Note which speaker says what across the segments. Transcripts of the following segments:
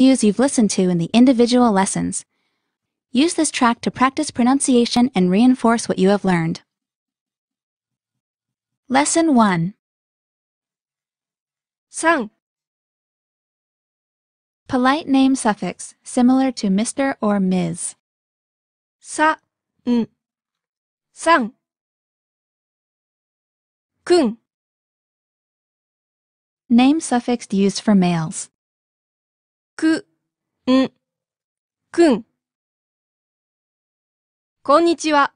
Speaker 1: cues you've listened to in the individual lessons. Use this track to practice pronunciation and reinforce what you have learned. Lesson 1 Sang. Polite name suffix similar to Mr. or Ms. Sa n Sang Kung
Speaker 2: Name suffix used for males. く、ん、くん。こんにちは。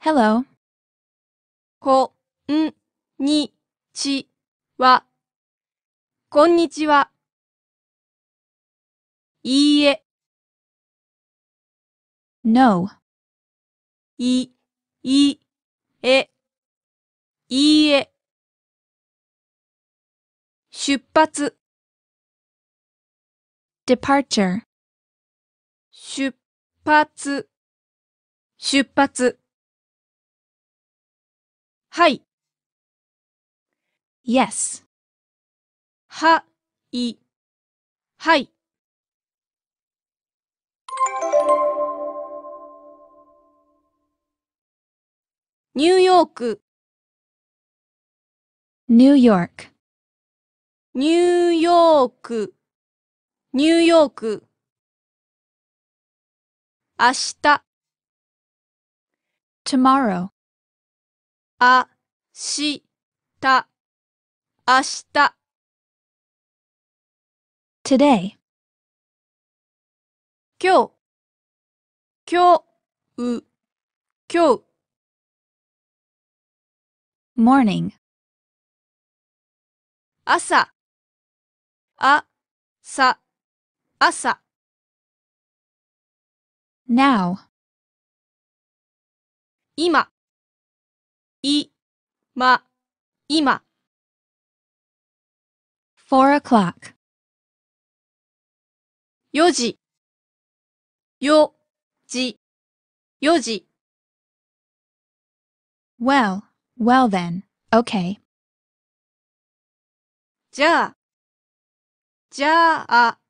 Speaker 2: Hello. こ、ん、に、ち、は。こんにちは。いいえ。No. い、い、え。いいえ。出発。departure 出発出発はい yes はい、はい。ニューヨーク、ニューヨーク、ニューヨーク。ニューヨーク明日 tomorrow あした明日 today 今日今日今日 morning 朝あさ朝 now 今いま今 four o'clock 4時4時4時 Well, well then, okay. じゃあ、じゃあ、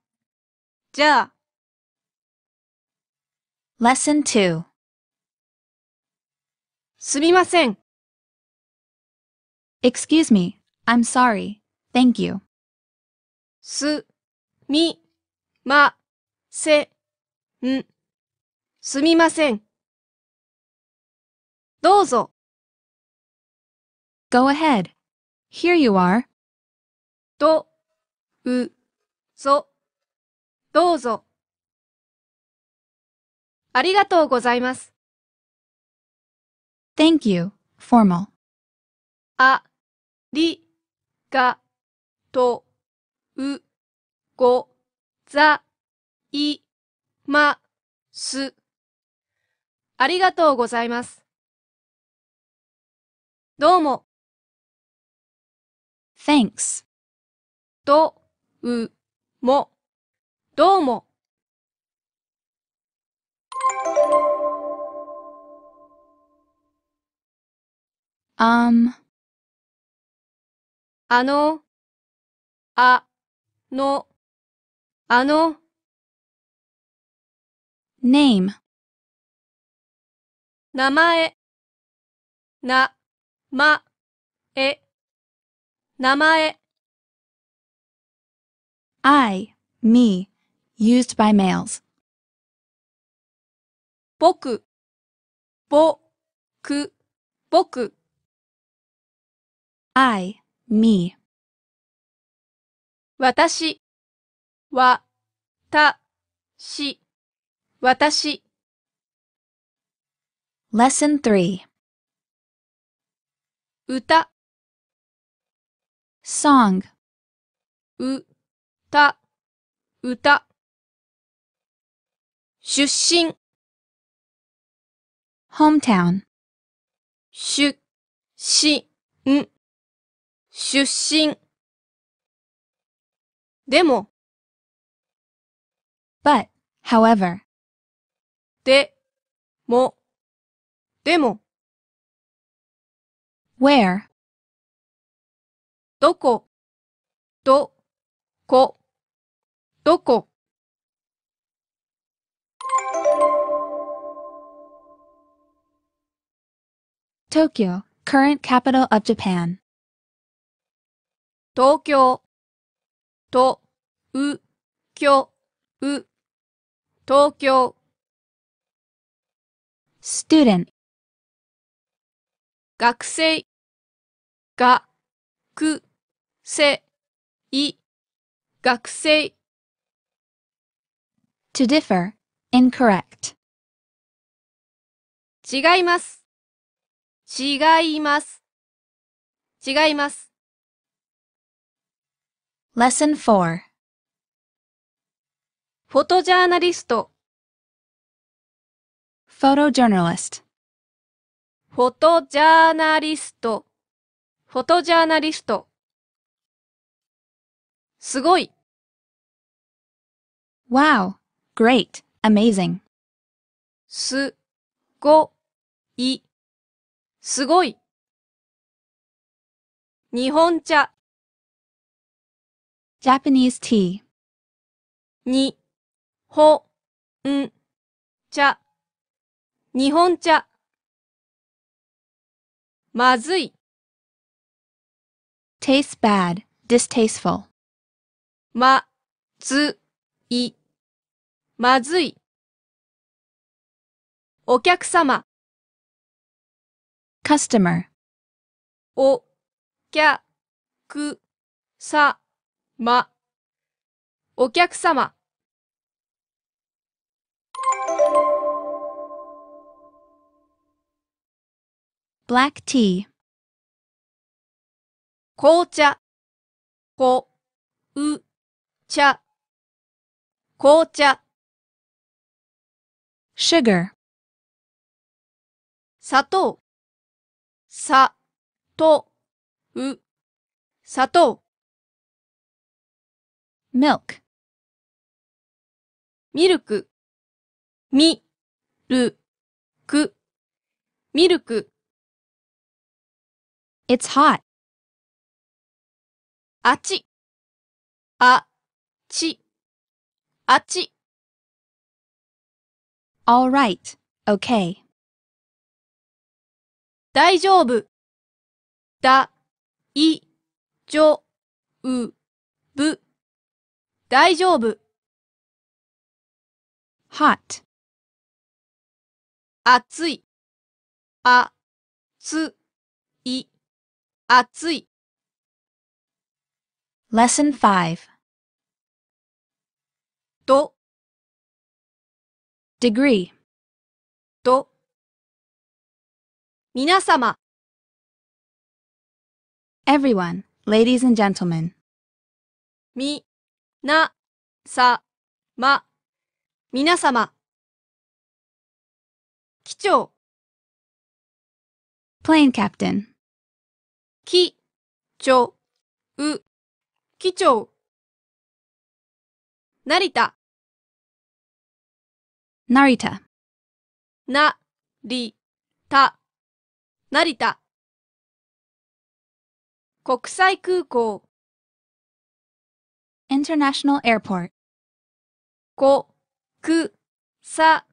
Speaker 2: じゃあ。Lesson 2すみません。
Speaker 1: Excuse me, I'm sorry, thank you.
Speaker 2: す、み、ま、せ、ん。すみません。どうぞ。Go ahead. Here you are. どう、ぞ。どうぞ。ありがとうございます。Thank you, formal. あ、り、が、と、う、ご、ざ、い、ま、す。ありがとうございます。どうも。thanks と、う、も、どうも。あん。あの、あ、の、あの。name 名前、な、ま、え、名前。I, me used by males. 僕、ぼ、く、僕。I, me. 私、わ、た、し、私。
Speaker 1: Lesson 3
Speaker 2: 歌 Song う、た、歌。出身 hometown 出身出身でも but however でもでも where どこどこ
Speaker 1: どこ Tokyo, current capital of Japan.
Speaker 2: Tokyo. To. U. Kyo. U. Tokyo. Student. i 学生学生い学生 To differ, incorrect 違います。違います。違います。Lesson 4フォトジャーナリスト photojournalist フォトジャーナリストフォトジャーナリストすごい Wow! Great! amazing. す、ご、い、すごい。日本茶。Japanese tea. に、ほ、ん、茶。日本茶。まずい。taste s bad, distasteful. ま、ず、い。まずい。お客様。customer お、
Speaker 3: きゃ、く、さ、ま。お客様。
Speaker 2: black tea 紅茶、こ、う、茶。紅茶。sugar 砂糖砂とう砂糖 milk ミルクみるくミルク It's hot あちあちあち All right. Okay. 大丈夫。だ、い、じょ、う、ぶ。大丈夫。hot. 暑い。あ、つ、い、暑い。Lesson 5と degree と皆様 everyone, ladies and gentlemen みなさま皆様機長 plane captain 機長う機長成田成田な、り、た、成田国際空港 International Airport こ、く、さ、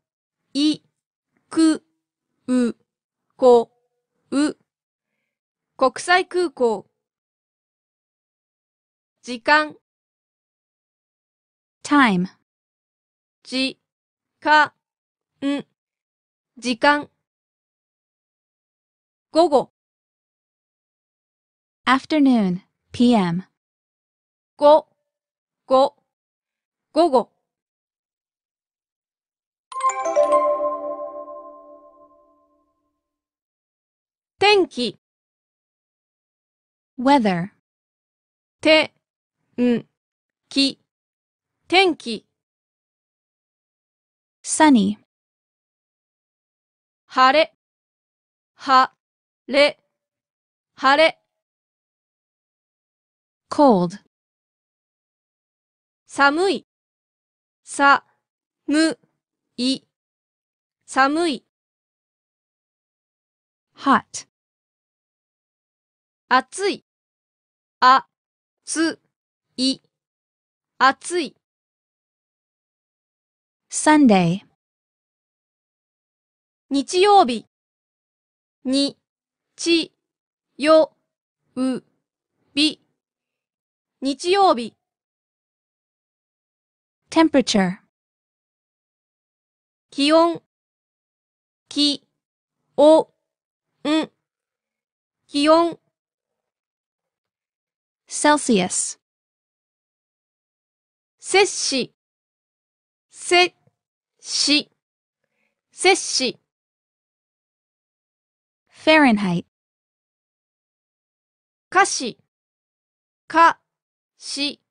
Speaker 2: い、く、う、こ、う国際空港時間 time じ、か、ん、時間。午後。
Speaker 1: afternoon, pm.
Speaker 2: ご、ご、午後。天気 weather て、ん、き、天気 sunny 晴れはれ晴れ cold 寒いさむい寒い hot 暑いあつい暑い Sunday 日曜日にちようび日曜日 temperature 気温きおん気温 Celsius 摂氏摂し、摂氏 Fahrenheit かし、か、し、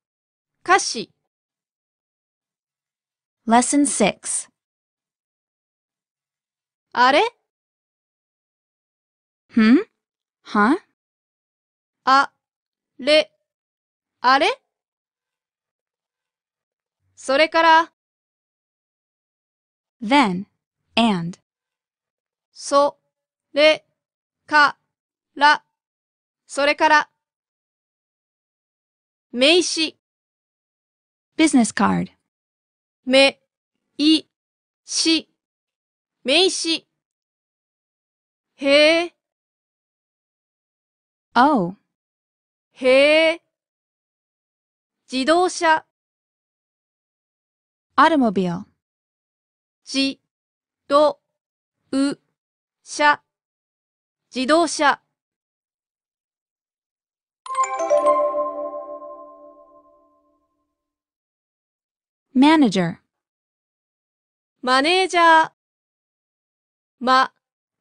Speaker 2: 歌詞。。Lesson 6あれんはあ、れ、あれそれから、then, and. そ、れ、か、ら、それから。名詞。business card. め、い、し、名詞。へえ。お、oh. へえ。自動車。automobile. じ、ど、う、しゃ、自動車。manager マネージャー、ま、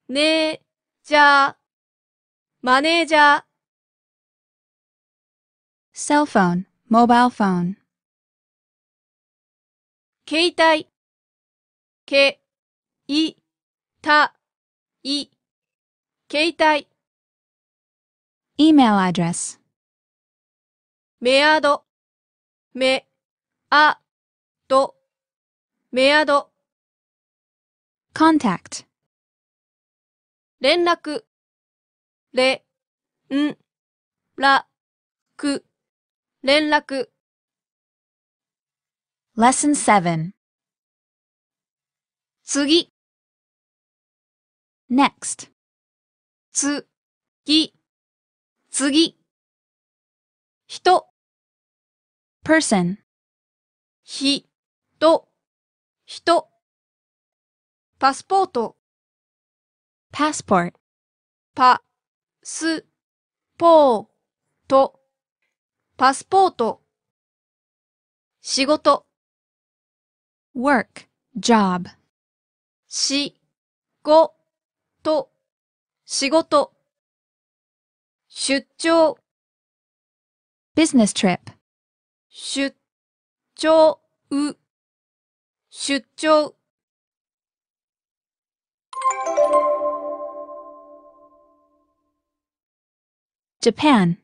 Speaker 2: ねー、じゃー、マネージャー。cell phone, mobile phone 携帯、け、い、た、い、携帯。email address メアド、メ、あ、ド、メアド。contact 連絡、れ、ん、ら、く、連絡。lesson 7次 next 次次人 person 人人パスポート passport パスポートパスポート仕事 work job し、ご、と、仕事。出張。business trip. 出張う。出張。Japan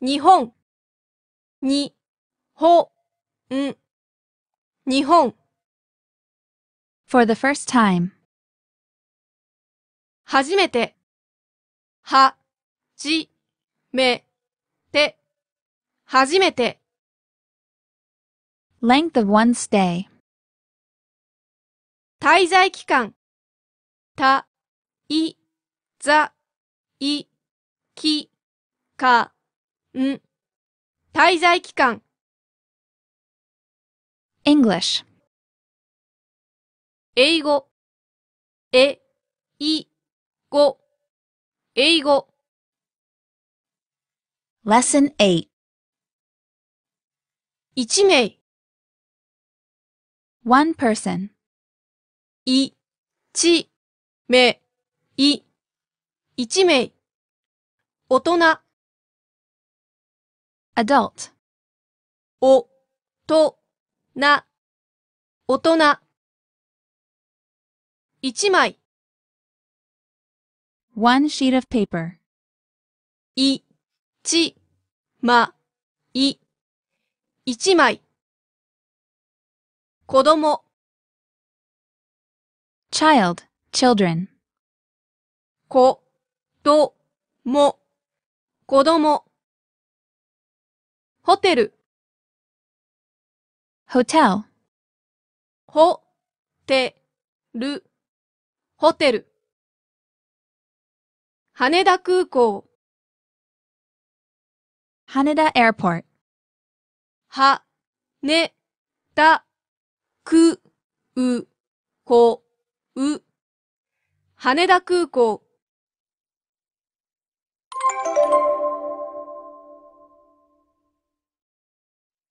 Speaker 2: 日本にほん日本 for the first time 初めてはじめて初めて length of one stay 滞在期間たいざいきかん滞在期間 English 英語、え、い、ご、英語。Lesson 8一名、one person, い、ち、め、い、一名。大人、adult, お、と、な、大人。一枚。one sheet of paper. い、ち、ま、い、一枚。子供。child, children. 子ど、も、子供。ホテル。hotel. ホテる。ホテル羽田空港羽田 airport は
Speaker 3: ねたくうこう羽田空港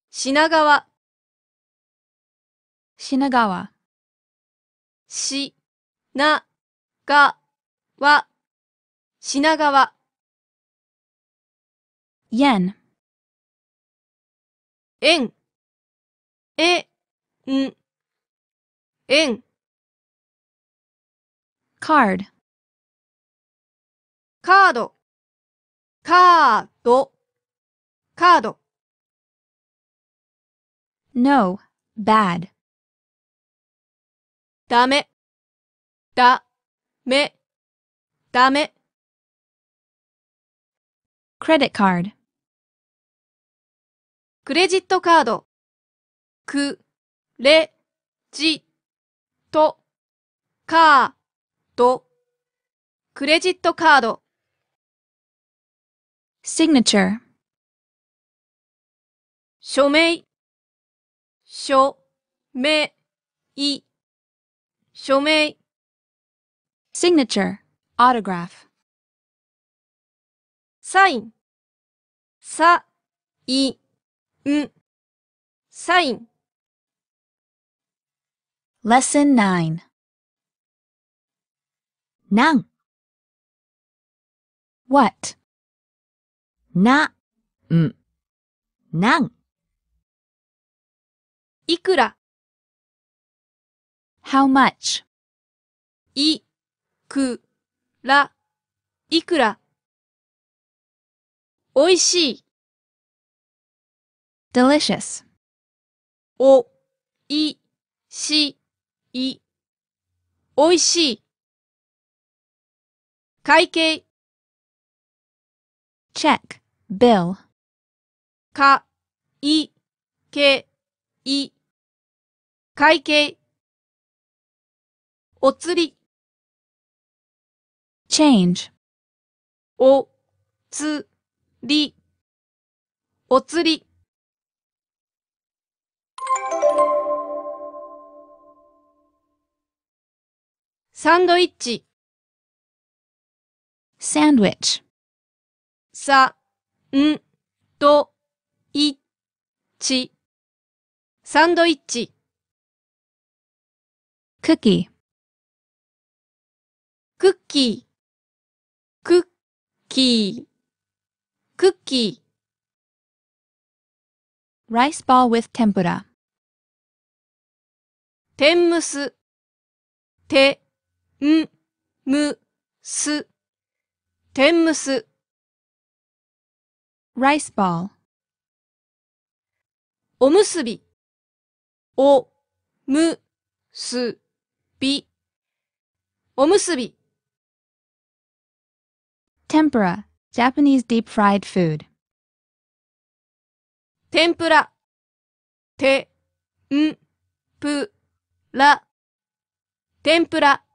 Speaker 2: 品川品川しな、が、わ、品川。yen, 円、え、ん、円、card, カード、カード、カード、no, bad, ダメ、だ、め、ダメ。credit card クレジットカード。く、れ、じ、と、カークレジットカード。signature 署名、署名、署名。signature, autograph. Sign. Sign. Lesson nine. Nang. What Ikura. How much I. く、ら、いくら。おいしい。delicious. お、い、し、い。おいしい。会計。check, bill. か、い、け、い。会計。お釣り。change おつりおつりサンドイッチ sandwich さんといちサンドイッチ cookie クッキーキークッキー rice ball
Speaker 1: with 天ぷら天むすてんむす天むす
Speaker 2: rice ball おむすびおむすびおむすび
Speaker 1: tempura, Japanese deep fried food.
Speaker 2: 天ぷら、て、ん、ぷ、ら、天ぷら。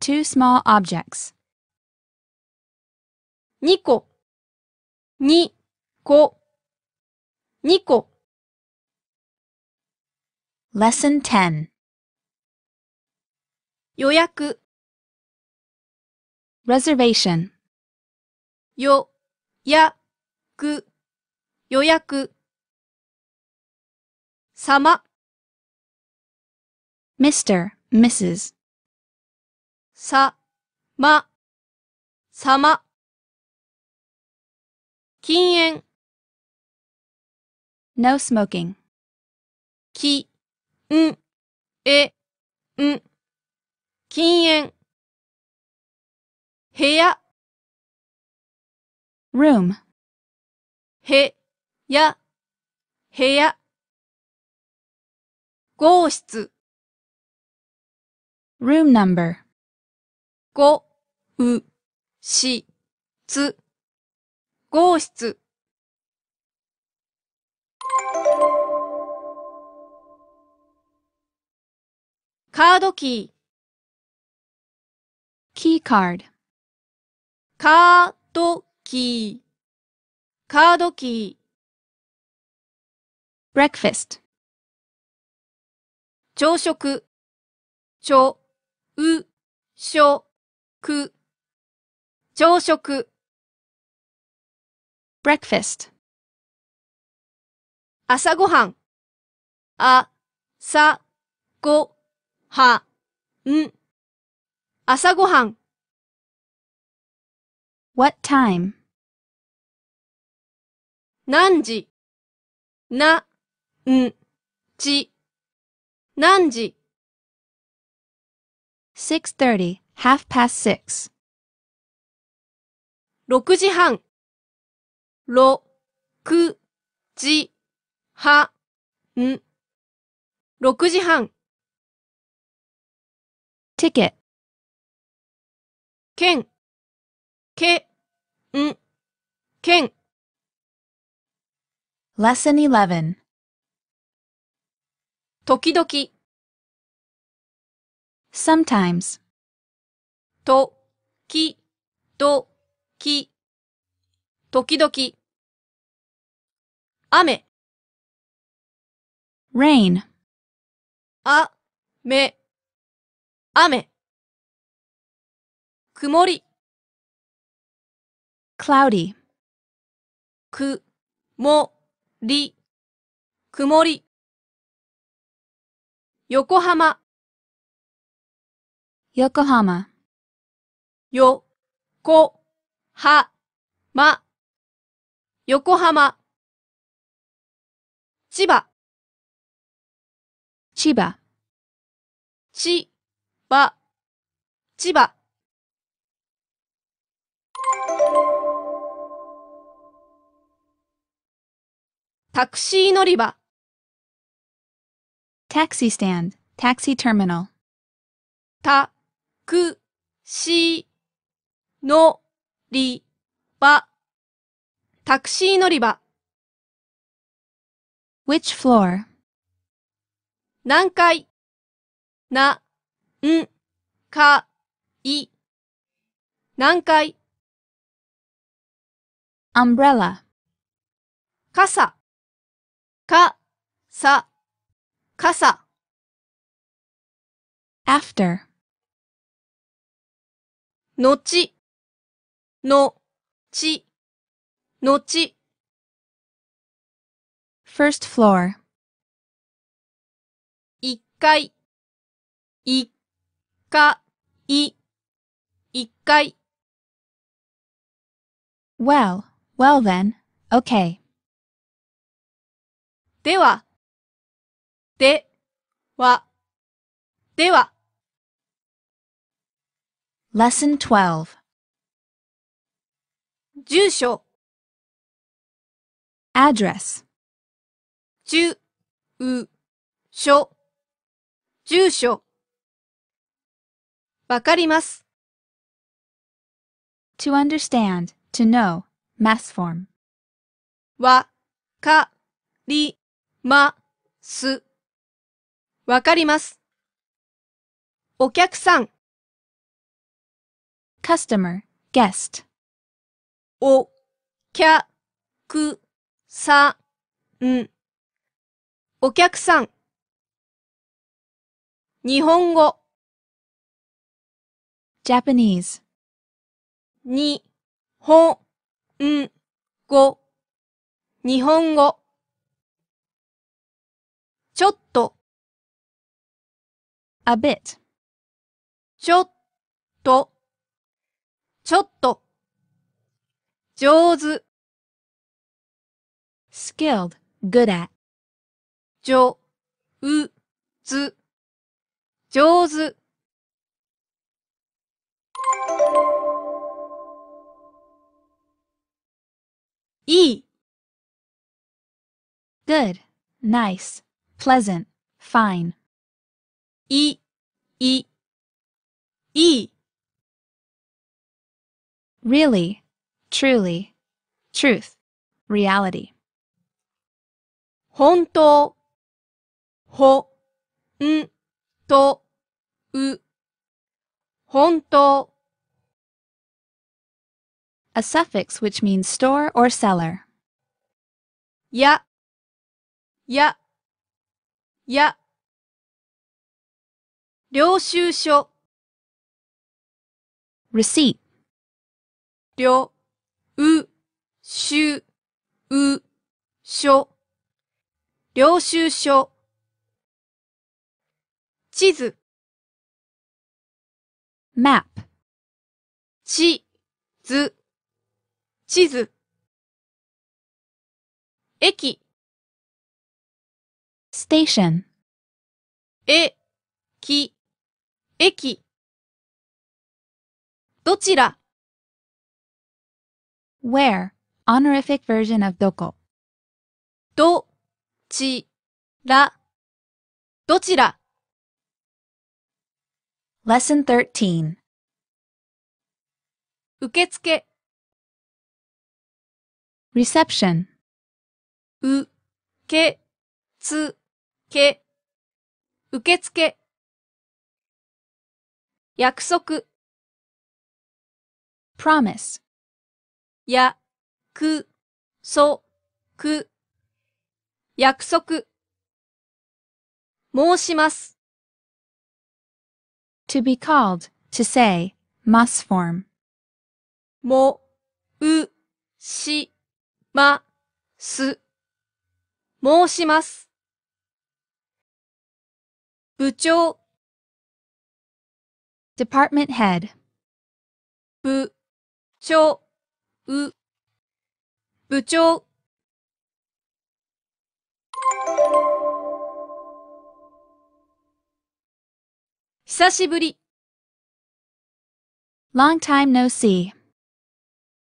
Speaker 2: two small objects. 2個、2個、2個。lesson 10予約 reservation よ、や、く、予約様 Mr. Mrs. さ、ま、様禁煙 No smoking き、ん、え、ん禁煙部屋 room へや部屋号室 room number ごうしつ号室カードキーキーカードカードキー、カードキー。breakfast 朝食、ちょ、う、しょ、く、朝食。breakfast 朝ごはん、あ、さ、ご、は、ん、朝ごはん。What time? 何時な、ん、ち。何時 ?6.30, half past six. 六時半。ろ、く、じ、は、ん。六時半。ticket. 券。け、ん、けん。Lesson 11時々 Sometimes と、き、ど、き、時々雨 rain あ、め、雨曇り cloudy くもり曇り横浜横浜よこはま横浜千葉千葉千葉千葉
Speaker 1: タクシー乗り場 taxi stand, taxi terminal. タクシー乗
Speaker 2: り場タクシー乗り場 which floor? 何階な、ん、か、い何階 umbrella 傘か、さ、かさ。after のち、の、ち、のち。first floor 一階、い、か、い、一階。well, well then, okay. では、で、は、では。Lesson 12住所 address 住、う、所住所わかります。to
Speaker 1: understand, to know, mass form
Speaker 2: わ、か、り、ます。わかります。お客さん。customer, guest. お、きゃ、く、さ、ん。お客さん。日本語。Japanese. に、ほ、ん、日本語。a bit. ちょっと、ちょっと。上手。skilled, good at. じょ、う、ず、上手。いい。good, nice, pleasant, fine. E.
Speaker 1: really, truly, truth, reality. 本当ほんとう本当 a suffix which means store or cellar.
Speaker 2: ya, ya. 領収書 receipt
Speaker 1: 領うしゅう書領収書地図
Speaker 2: map 地図地図駅 station 駅駅どちら Where, honorific version of どこ。ど、ち、ら、どちら
Speaker 1: Lesson 13
Speaker 2: 受付 Reception 受け、つ、け、受付約束 promise やくそく約束申します
Speaker 1: to be called to say must form
Speaker 2: もうします申します部長 Department head. 部長う部長
Speaker 1: 久しぶり Long time no see.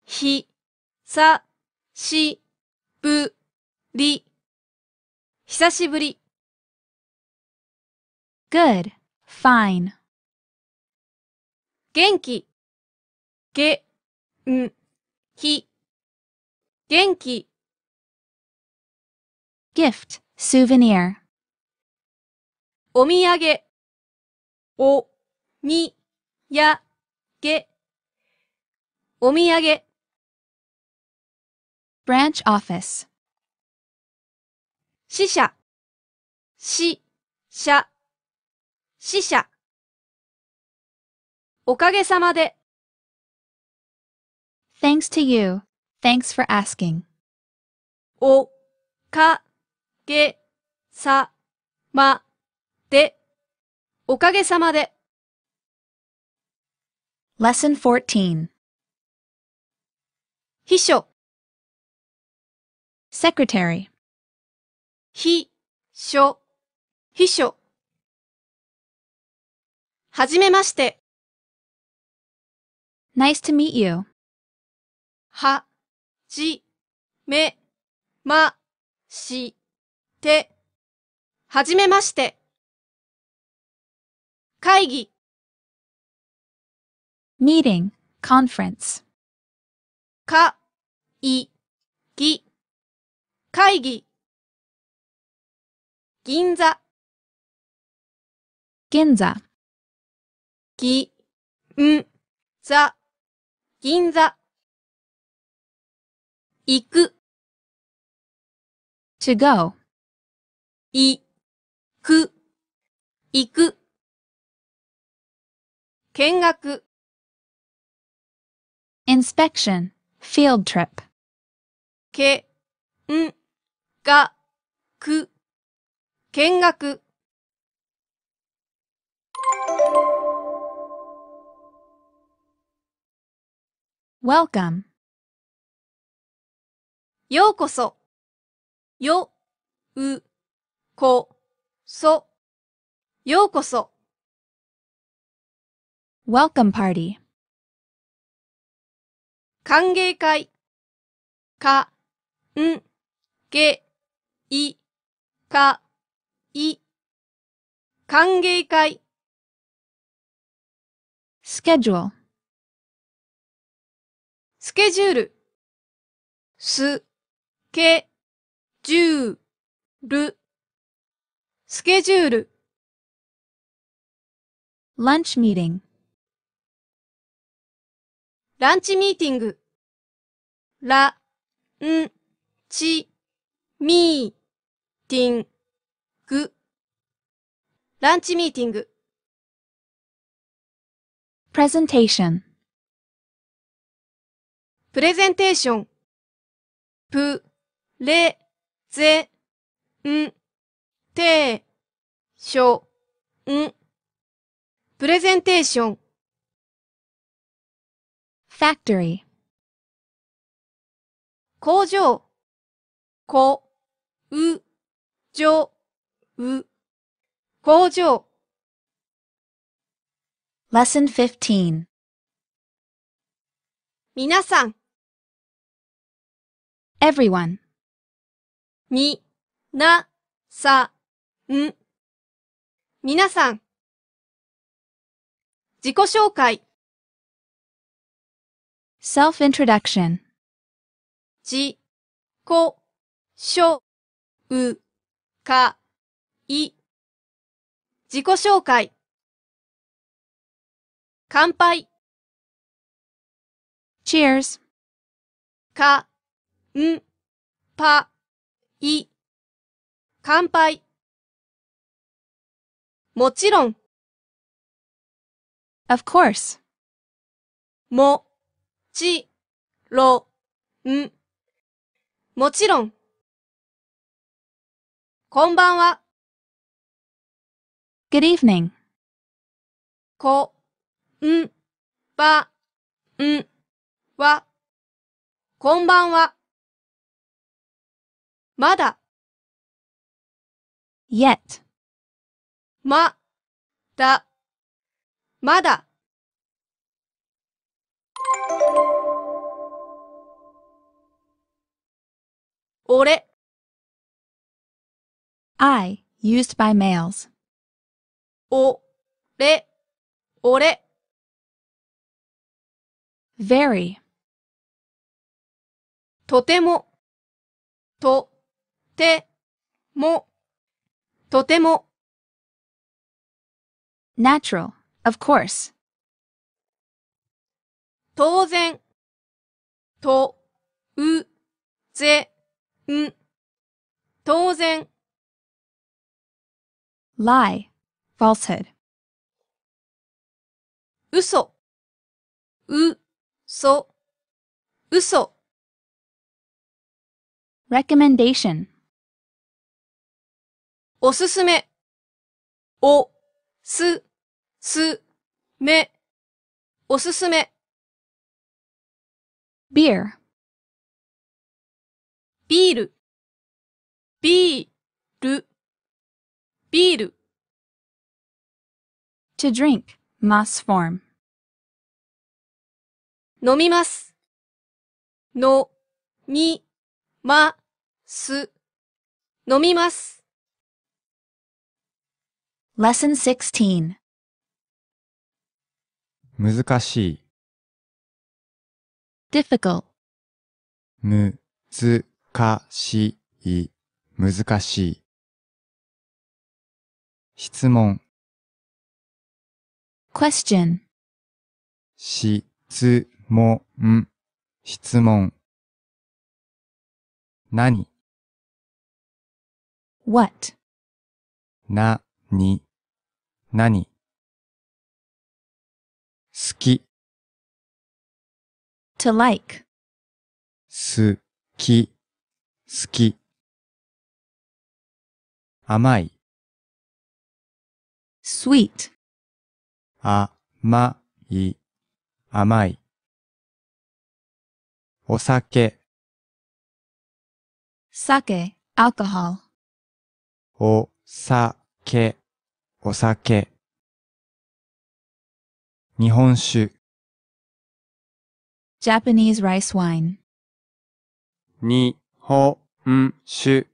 Speaker 2: ひさしぶり久しぶり Good. Fine. 元気、げ、ん、ひ、元気。
Speaker 1: gift, souvenir.
Speaker 2: お土産、お、み、や、げ、お土産。branch office. 死者、死者、死者。おかげさまで。
Speaker 1: Thanks to you. Thanks for asking.
Speaker 3: おかげさまで。おかげ
Speaker 1: さまで。Lesson 14
Speaker 2: 秘書 Secretary 秘書秘書はじめまして。Nice to meet you. は、じ、め、ま、して、はじめまして。会議 meeting, conference. か、い、ぎ、会議。銀座。銀座。ぎ、ん、ざ。銀座行く to go 行く行く見学
Speaker 1: inspection field trip
Speaker 2: けんがく見学 Welcome ようこそようこそようこそ Welcome party 歓迎会かんげいかい歓迎会 Schedule スケジュール。す、け、じゅう、る。スケジュール。lunch meeting ランチミーティング。ら、ん、ち、みー、ティン、ぐ。ランチミーティング。presentation プレゼンテーション。プ、レ、ゼ、ん、て、しょ、ん。プレゼンテーション。ファクトリー。工場。こ、う、じょ、う。工場。
Speaker 1: Lesson 15
Speaker 2: 皆さん。everyone みなさん皆さん自己紹介
Speaker 1: self-introduction
Speaker 2: 自己紹うかい自己紹介乾杯 Cheers かん、ぱ、い、乾杯。もちろん。of course. も、ち、ろ、ん。もちろん。こんばんは。good evening. こ、ん、ば、ん、は。こんばんは。まだ yet まだまだ俺 I used by males おれ俺 very とてもとて、も、とても。natural, of course. 当然、と、う、ぜ、ん、当然。lie, falsehood. 嘘、う、そ、嘘。recommendation, おすすめ、お、す、す、め、おすすめ。beer, ビール、ビール、ビール、to drink, mass form. 飲みます。の、み、ま、す、飲みます。
Speaker 1: Lesson 16
Speaker 2: 難しい difficult, むずかしい難しい質問 question, 質問質問何 what, なに、何。好き。to like. す、き、好き。甘い。sweet. 甘い、甘い。お酒。酒、alcohol. お、さ、け、お酒。日本酒。Japanese rice wine. にほんしゅ、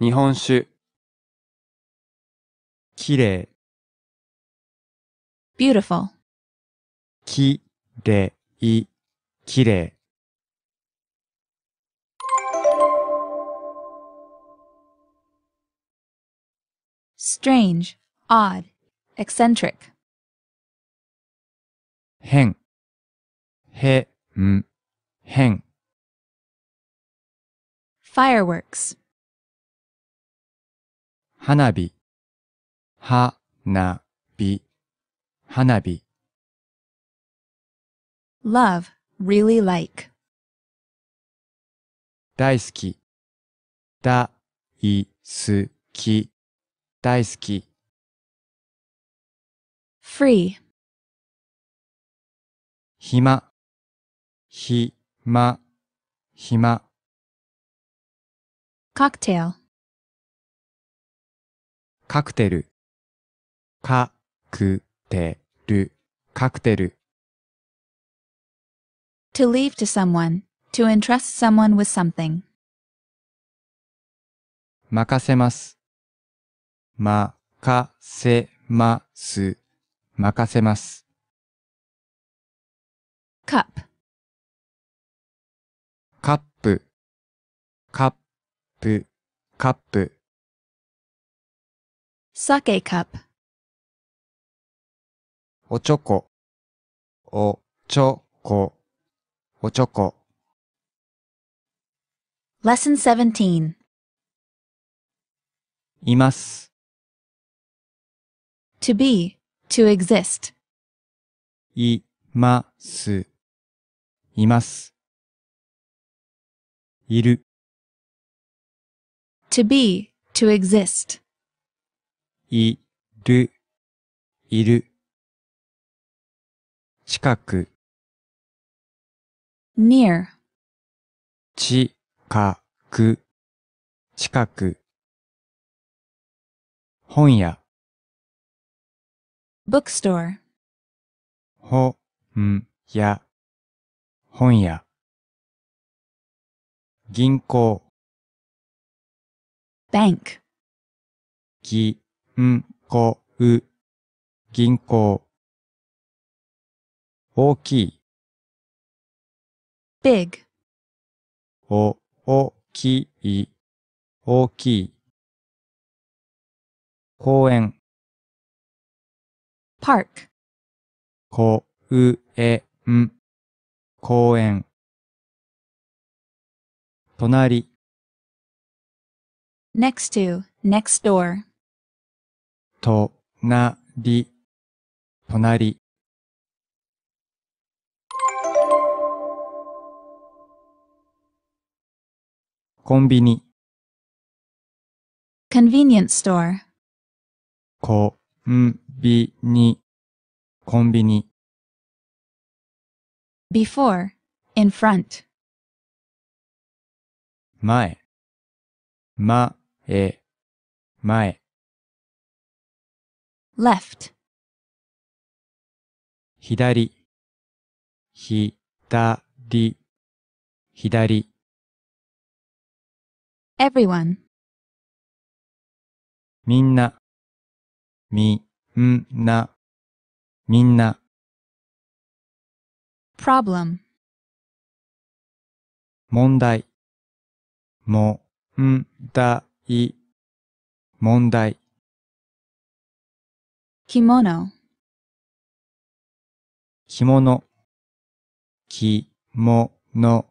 Speaker 2: 日本酒。きれ beautiful. い、きれい、きれい。
Speaker 1: strange, odd, eccentric.
Speaker 2: 행, 해, 음, 행. Fireworks. 하나비, hanabi, 하나비. Love, really like. 大好き、大好き。大好き free 暇ひまひま cocktail カクテルかくてるカクテル
Speaker 1: to leave to someone to entrust someone with something
Speaker 2: 任せますま、か、せ、ます、任せます。カップ。カップ、カップ、カップ。酒。カップ。おちょこ、おちょこ、おちょこ。Lesson 17います。to be, to exist. います、います。いる。to be, to exist. いる、いる。近く。near. 近く、近く。本屋。bookstore ほ、ん、や、本屋。銀行、bank 銀ん、こ、う、銀行。大きい、big お、お、きい、大きい。公園、park こうえん公園隣 next
Speaker 1: to next door
Speaker 2: となり隣コンビニ convenience store んびにコンビニ before, in front, 前まえ前 left, 左ひだり左 everyone, みんなみ、ん、な、みんな。problem 問題、も、ん、だ、い、問題。着物、着物、き、も、の、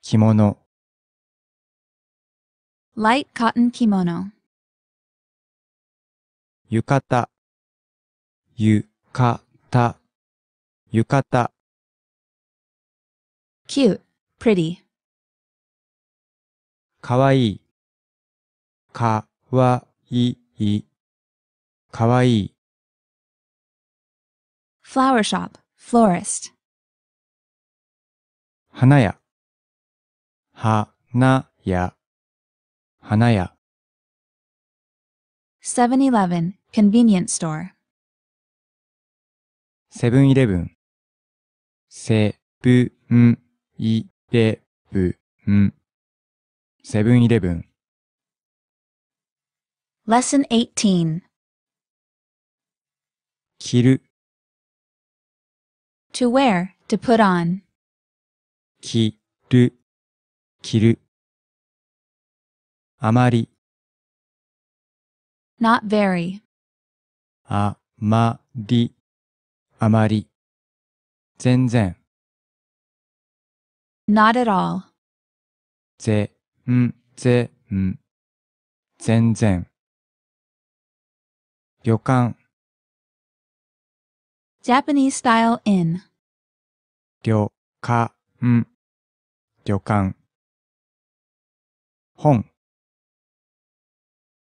Speaker 2: 着物。light cotton kimono. 浴衣、ゆかた、浴衣。cute, pretty. かわいい、かわいい、かわいい。flower shop, florist. 花屋、花屋、花屋。7-Eleven, convenience store Seven Eleven. Lesson eighteen. To wear, to put on 着る着るあまり Not very あまり、あまり。全然。not at all, ぜん、ぜん。全然。旅館、Japanese style inn, 旅、か、ん。旅館。本、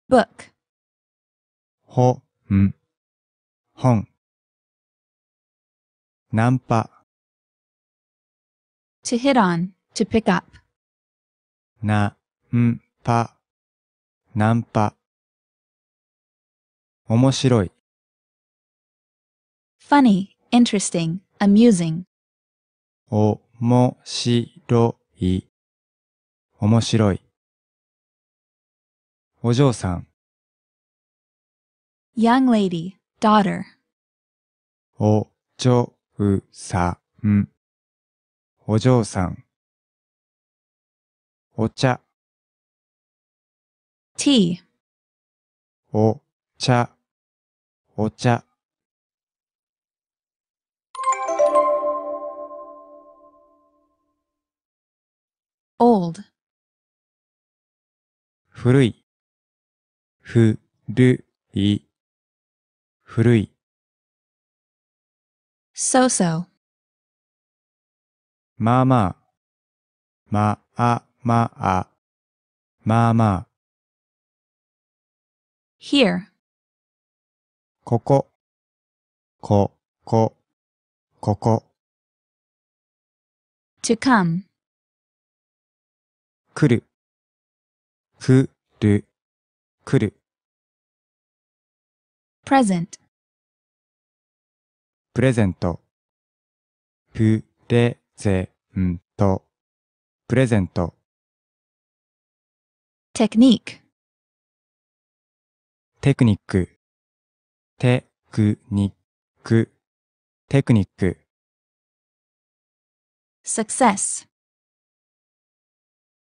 Speaker 2: book, ほ、ん。本ナンパ to hit on, to pick up な、ん、ぱナンパ面白い funny, interesting, amusing おもしろい面白いお嬢さん young lady daughter おちょうさんお嬢さんお茶 tea お茶お茶 old. 古い、ふるい、古い so-so まあまあまあまあまあまあ here ここここここ to come 来る来る来る present プレゼント、プレゼント、プレゼント。テクニック、テクニック、テクニック、テクニック。success,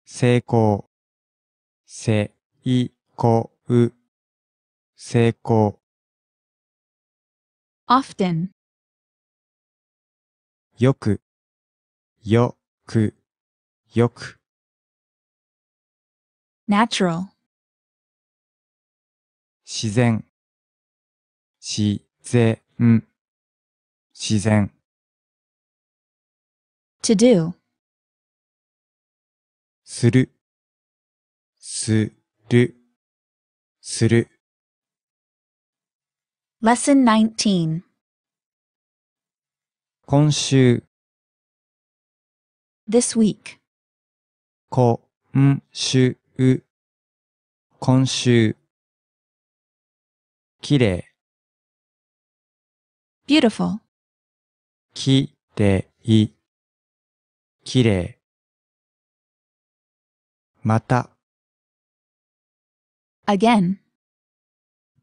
Speaker 2: 成功、せいこう、成功。often, よく、よく、よく。natural 自然、自ぜん、自然。to do する、する、する。Lesson 19今週 this week こんしゅ今週きれい beautiful きれいきれいまた again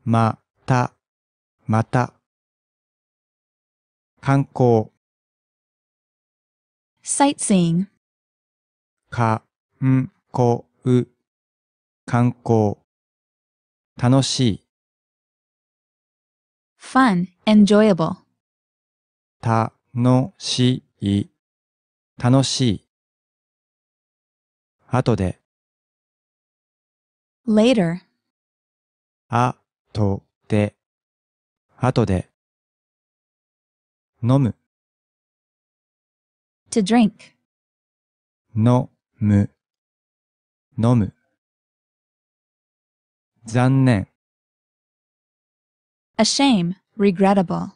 Speaker 2: またまた観光 sightseeing か、ん、こ、う、観光、楽しい、fun, enjoyable たのしい、楽しい。後で、later あとで、後で。飲む。to drink. のむ飲む残念 a shame, regrettable.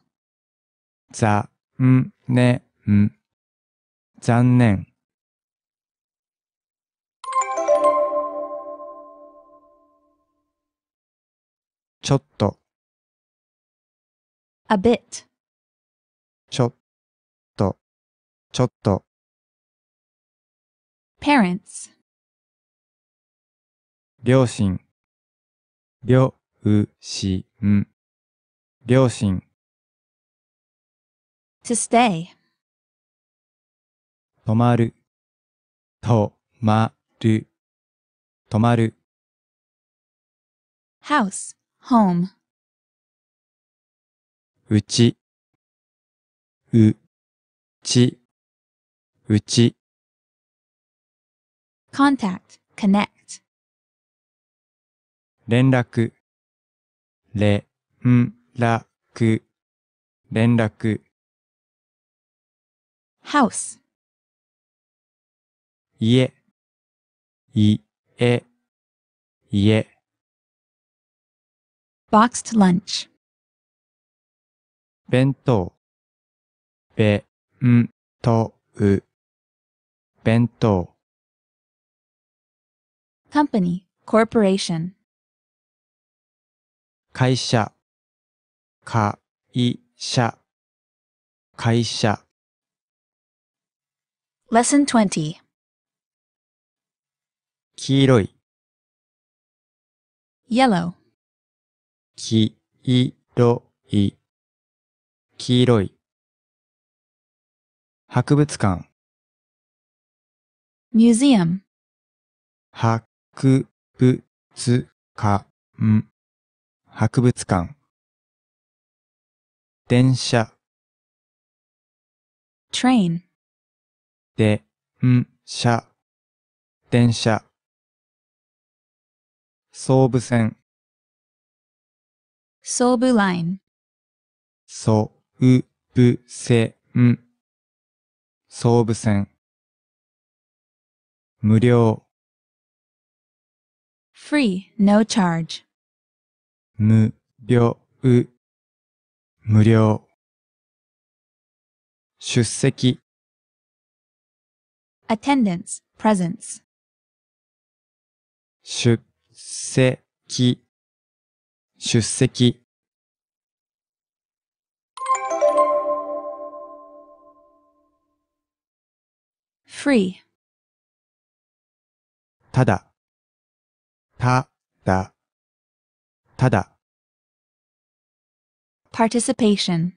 Speaker 2: ざんねん残念ちょっと a bit. ちょっちょっと parents, 両親りょうしん両親 to stay, 止まるとまる止まる house, home, うちうちうち contact, connect. 連絡れんらく連絡 house, 家いえ家 boxed lunch, 弁当べんとう弁当 company, corporation 会社かいしゃ会社 Lesson 20黄色い yellow 黄色い黄色い博物館 museum 博物館博物館電車 train 電車電車総武線総武ライン総武線総武線無料 free, no charge. 無料無料出席
Speaker 1: attendance, presence.
Speaker 2: 出席出席フリーただ、ただ、ただ。participation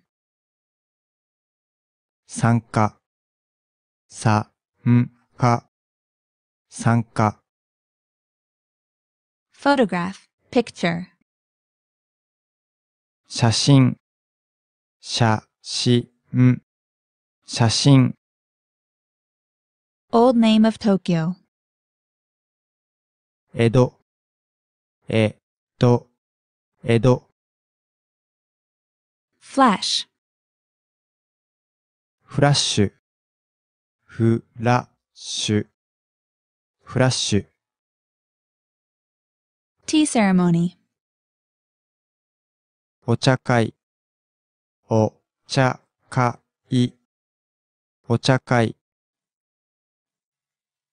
Speaker 2: 参加、さ、ん、か、参加。photograph, picture 写真、写、し、ん、写真。old name of Tokyo 江戸、え、と、江戸。flash フラッシュ、フラッシュ、フラッシュ。tea ceremony お茶会、お茶会、お茶会。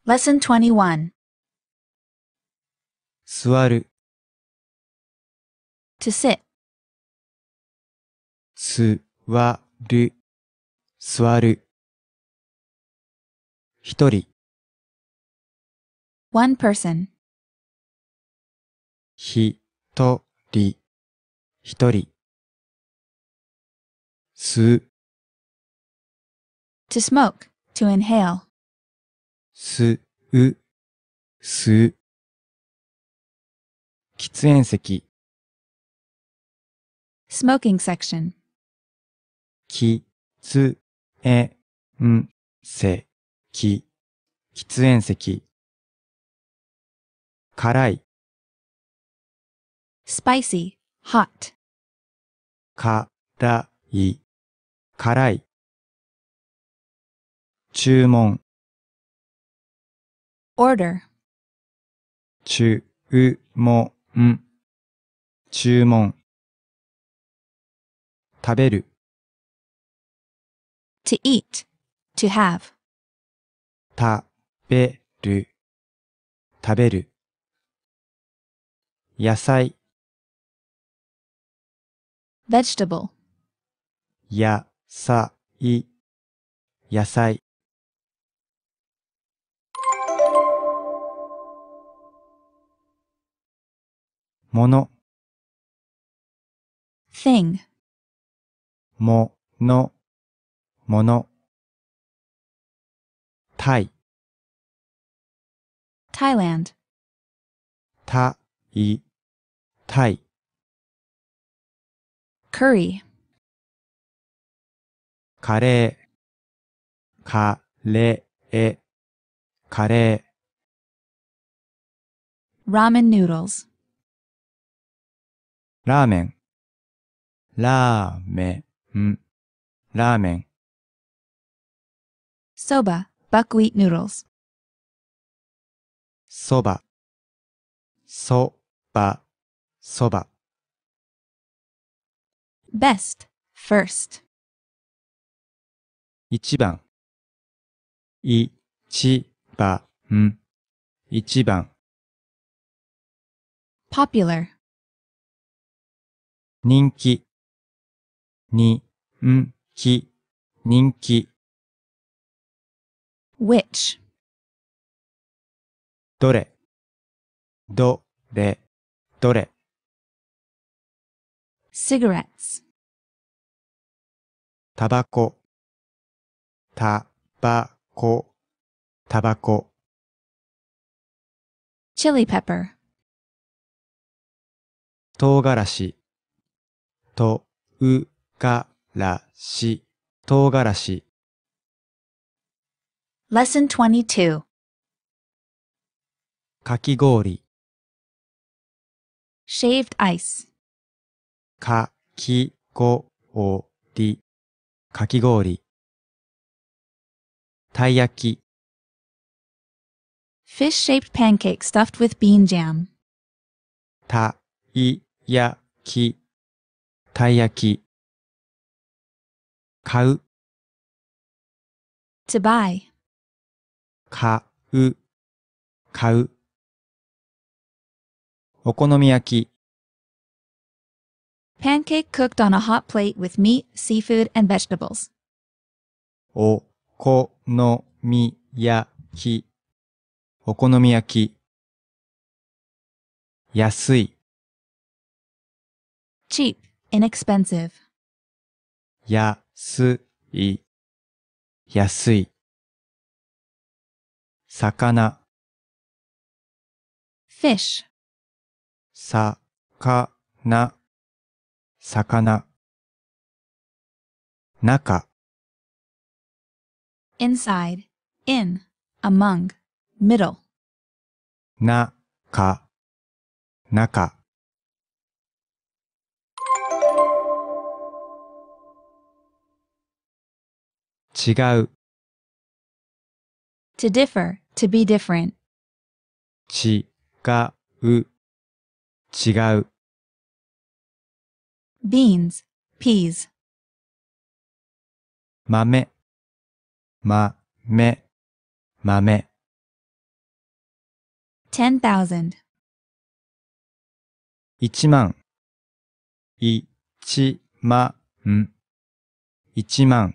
Speaker 1: Lesson 21
Speaker 2: 座る to sit すわる座る一人 one person ひとり一人す to smoke to inhale すうす喫煙席 smoking section 喫煙え喫煙席辛い spicy hot 辛い辛い注文 order 注文ん、注文、食べる。to eat, to have, 食べる、食べる。野菜、vegetable, や、さ、い、野菜。もの thing ものものタイ Thailand タイタイ curry カレーカレーカレー ramen noodles ラーメン、ラーメン、ラーメン。そば、バックウィートヌードルス。そば、そば、そば。best, first. 一番、い、ち、ば、ん、一番。popular, 人気、に、ん、き、人気。which どれ、ど、れ、どれ。cigarettes タバコ、た、ば、こ、タバコ。chili pepper 唐辛子、と、う、が、ら、し、唐辛子。
Speaker 1: Lesson 22
Speaker 2: かき氷、Shaved ice. かきごおり、かき氷。たい焼き、
Speaker 1: Fish shaped pancake stuffed with bean jam.
Speaker 2: たい焼きたい焼き買う to buy 買う買うお好み焼き
Speaker 1: Pancake cooked on a hot plate with meat, seafood, and vegetables.
Speaker 2: おこのみやきお好み焼き安い cheap inexpensive 安い安い魚 fish さかな魚中 inside in among middle なか中違う to differ, to be different 違う違う beans, peas 豆豆豆 thousand. 一万1万一万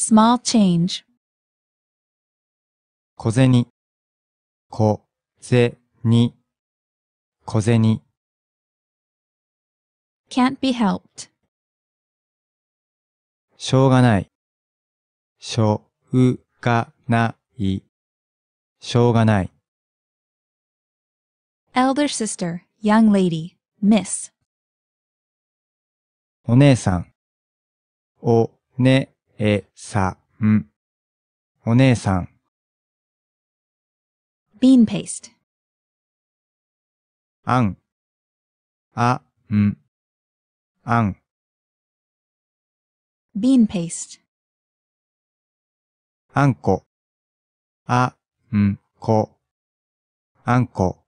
Speaker 2: small change 小銭小銭小銭 can't be helped しょうがないしょうがないしょうがない
Speaker 1: elder sister young lady miss
Speaker 2: お姉さんおねえ、さ、ん。お姉さん。bean paste. あん。あ、ん。あん。bean paste. あんこ。あ、ん、こ。あんこ。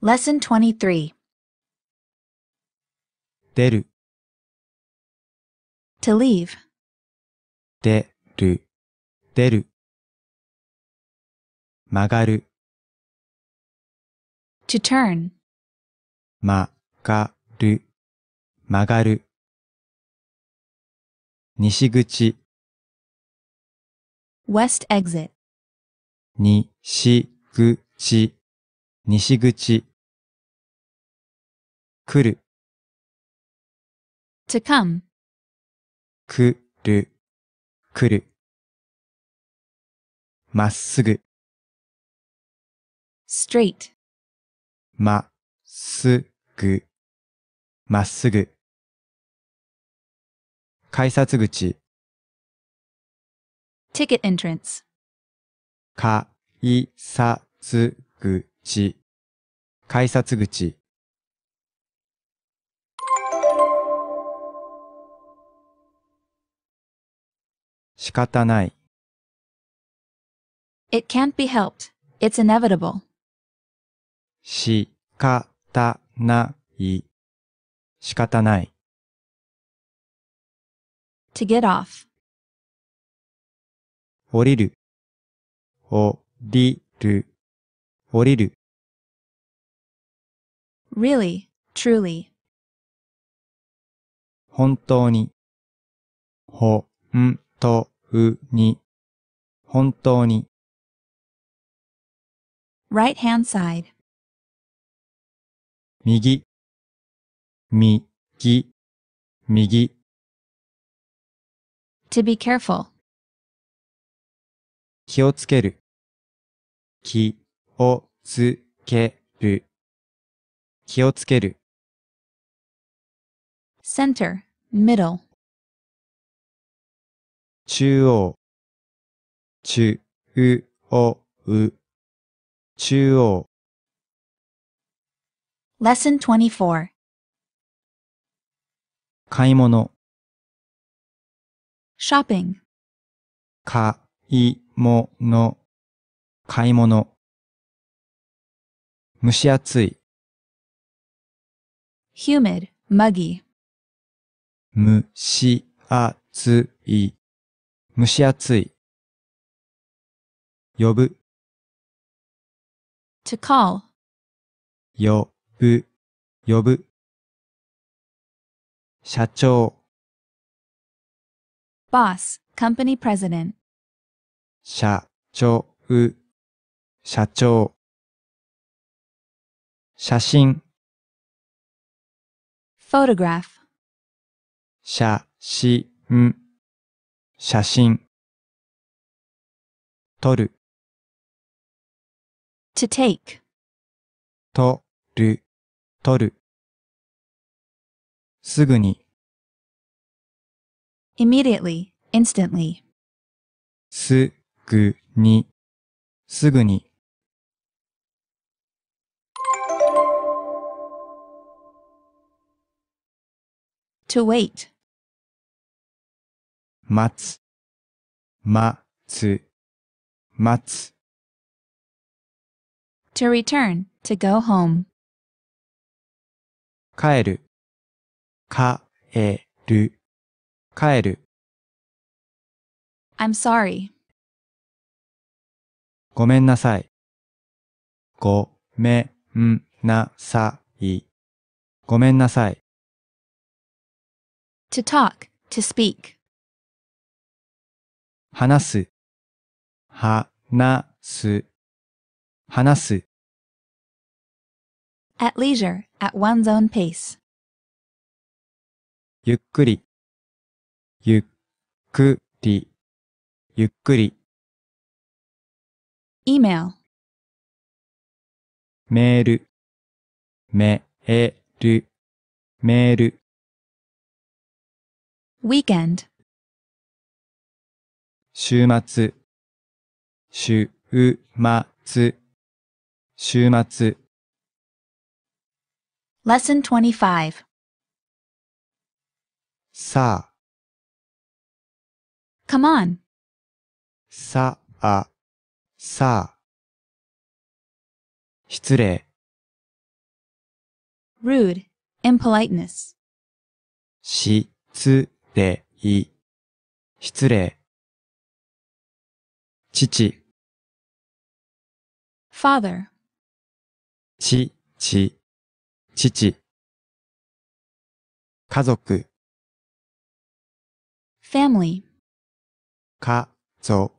Speaker 2: Lesson 23出る to leave. 出る、出る。曲がる、to turn, 曲がる、曲がる。西口、west exit, 西口、西口。来る、to come, くる、くる。まっすぐ、straight, まっすぐ、まっすぐ。改札口、
Speaker 1: ticket entrance,
Speaker 2: 改札口、改札口。仕方ない。
Speaker 1: It can't be helped. It's inevitable.
Speaker 2: しかたない仕方ない。to get off. 降りるおりる降りる really, truly. 本当にほんとう、に本当に right hand side 右みぎ右 to be careful 気をつける気をつける気をつける center middle 中央、中う、お、う、中央。Lesson 24買い物、Shopping. 買い物、買い物。蒸し暑い、Humid. Muggy. 蒸し暑い、蒸し暑い。呼ぶ。to call, 呼ぶ、呼ぶ。社長、boss, company president, 社長、社長。写真、photograph, 写真。写真撮る to take 撮る撮るすぐに immediately instantly すぐにすぐに to wait 待つ、待つ、待つ。to return, to go home. 帰る、帰る、帰る。I'm sorry. ごめんなさい。ごめんなさい。ごめんなさい。to talk, to speak. 話す、は、な、す、話す。at leisure, at one's own pace. ゆっくり、ゆっくり、ゆっくり。email メール、メール、メール。weekend 週末、週、末、週末。
Speaker 1: Lesson 25
Speaker 2: さあ、Come on, さあ、さあ。失礼、rude, impoliteness. し、つ、れ、い。失礼。父 father 父ち、父家族 family 家族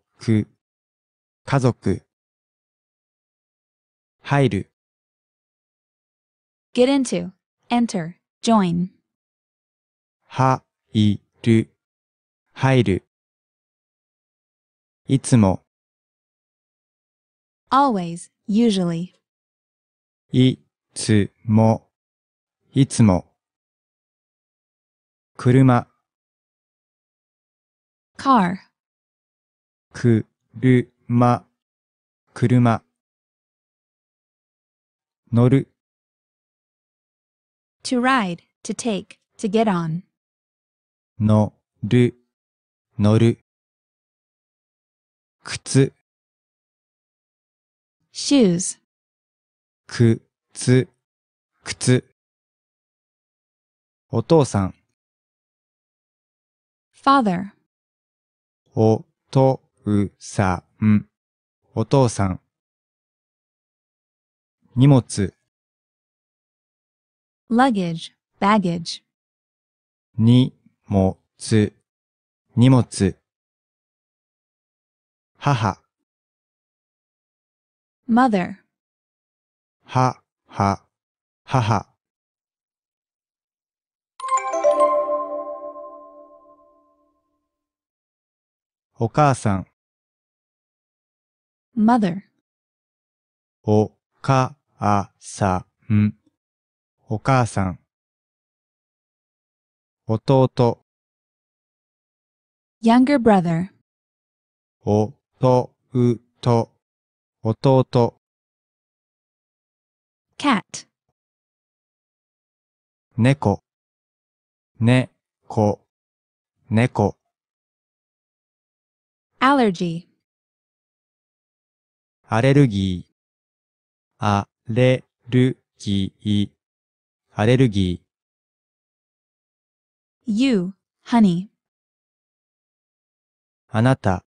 Speaker 2: 家族入る get into, enter, join はいる入るいつも always, usually. いつも、いつも。車、car, くるま、車。乗る、to ride, to take, to get on. 乗る、乗る。靴、shoes くつ靴お父さん father おとうさんお父さん荷物 luggage baggage にもつ荷物母 mother は、は、母。お母さん、mother お、か、あ、さ、ん。お母さん。弟、younger brother お、と、う、と、弟 cat 猫ねこ猫 allergy アレルギーアレルギーアレルギー you honey あなた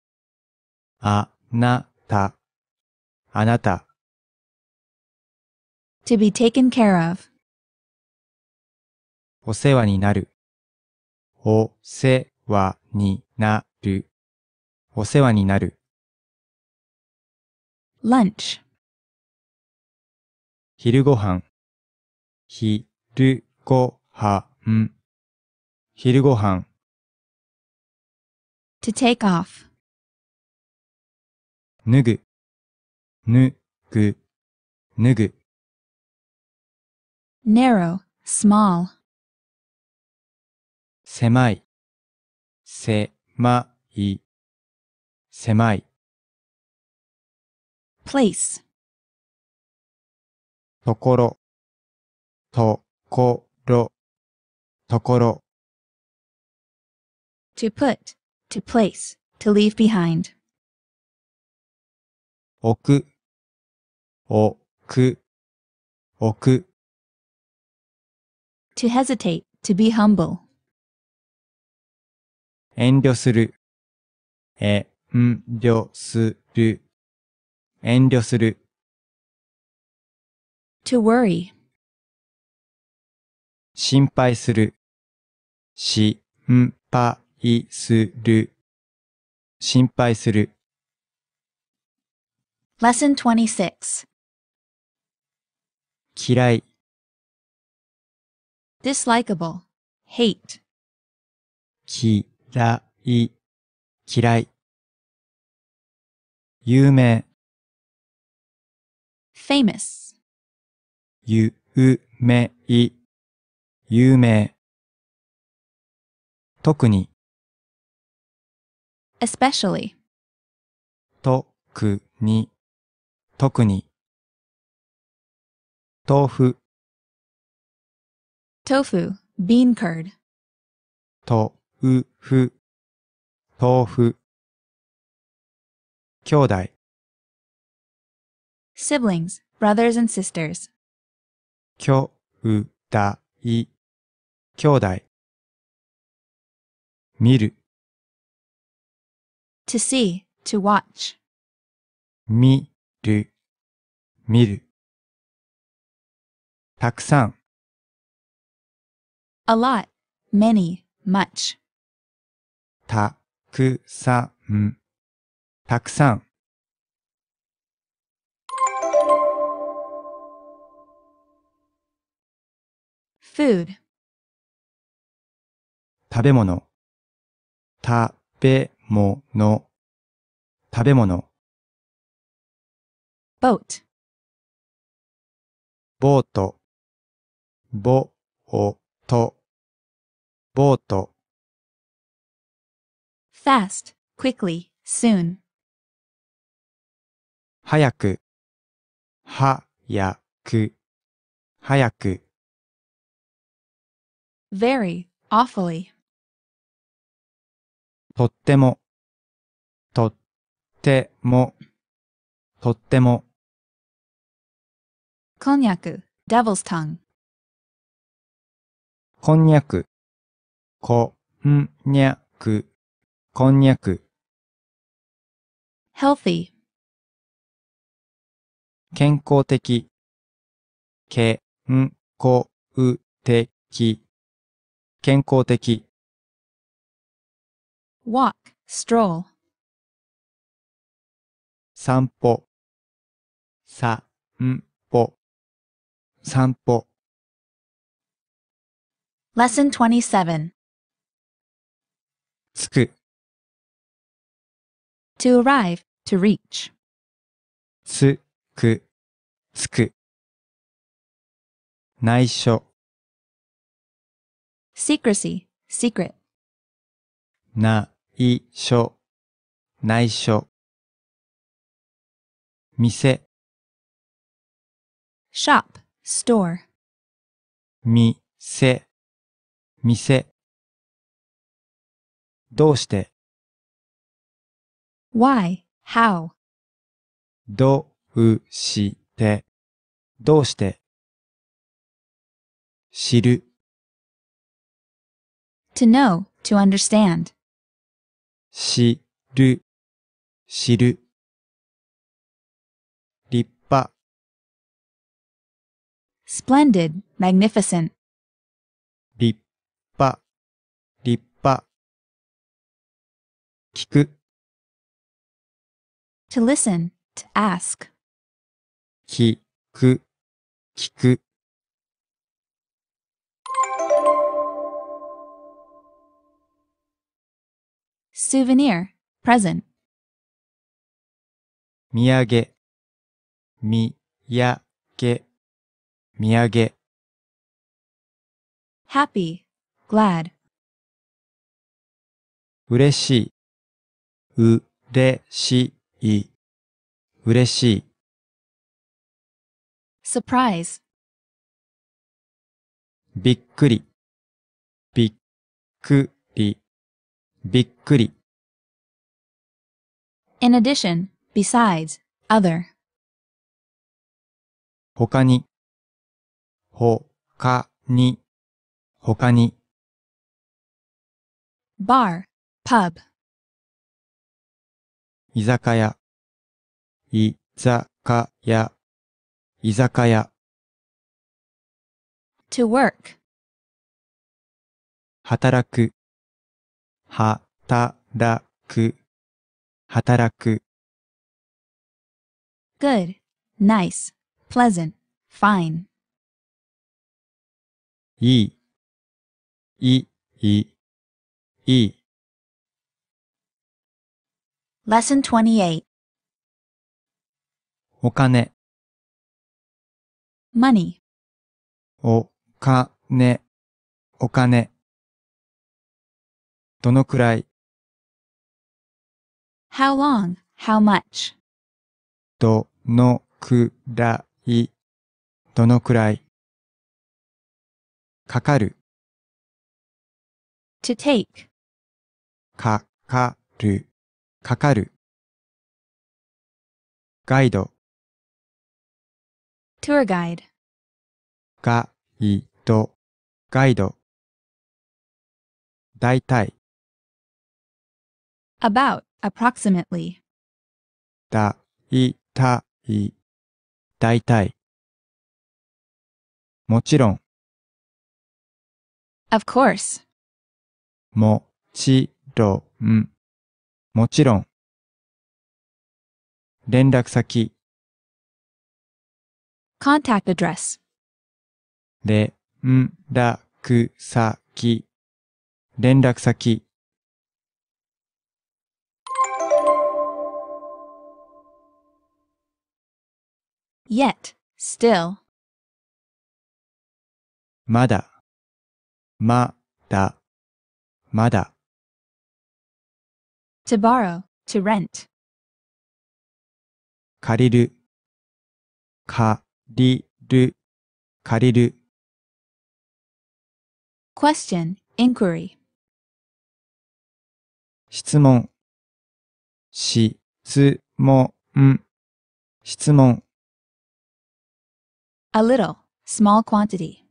Speaker 2: あなたあなた to be taken care of お世話になるお世話になるお世話になる lunch 昼ごはん昼ごはん昼ごはん to take off 脱ぐぬぐぬぐ narrow, small 狭いせまい狭い place ところところところ to put, to place, to leave behind 置くおくおく to hesitate, to be humble. 遠慮する遠慮する遠慮する to worry. 心配する心配する心配する
Speaker 1: Lesson 26嫌い dislikable,
Speaker 2: hate, きらい嫌い有名 famous, ゆうめい有名特に especially, とくに特に豆腐 tofu, bean curd. とうふ豆腐兄弟 siblings, brothers and sisters. きょうだい兄弟見る to see, to watch. 見る見るたくさん。a lot,
Speaker 1: many, much.
Speaker 2: たくさん。たくさん。food 食べ物食べ物食べ物 boat ボートぼ、お、と、ぼーと。fast, quickly, soon. 早く、は、や、く、早く。very, awfully. とっても、とっても、とっても。こんにゃく、devil's tongue. こんにゃく、こんにゃく、こんにゃく、healthy, 健康的、けんこうてき、健康的、walk, stroll, 散歩、さんぽ、散歩、Lesson 27つく To arrive, to reach. つくつく内緒 Secrecy, secret. Mise. Shop, store. 店店どうして Why? How? どうしてどうして知る To know, to understand. 知る知る立派 Splendid, magnificent. 聞く
Speaker 1: to listen, to ask.
Speaker 2: 聞く、聞く。
Speaker 1: souvenir, present.
Speaker 2: 土産、みやげ、土産。happy, glad. 嬉しい。うれしい、うれしい。surprise びっくり、びっくり、びっくり。
Speaker 1: in addition, besides, other
Speaker 2: 他に、ほかに、他に。bar, pub 居酒屋、いざかや、居酒屋。to work, 働く、はたらく、働く、good, nice, pleasant, fine, いい、いい、いい。Lesson 28お金、Money おか、ね、お金。どのくらい、How long? How much? どのくらい、どのくらい。かかる、To take. かかる、かかるガイド tour guide ガイドガイド大体 about approximately だいたい大体もちろん of course もちろんもちろん。連絡先
Speaker 1: contact address
Speaker 2: れんらくさき連絡先 yet still まだまだまだ to borrow, to rent. 借りる、借りる、借りる。question, inquiry. 質問、質問、質問。a little, small quantity.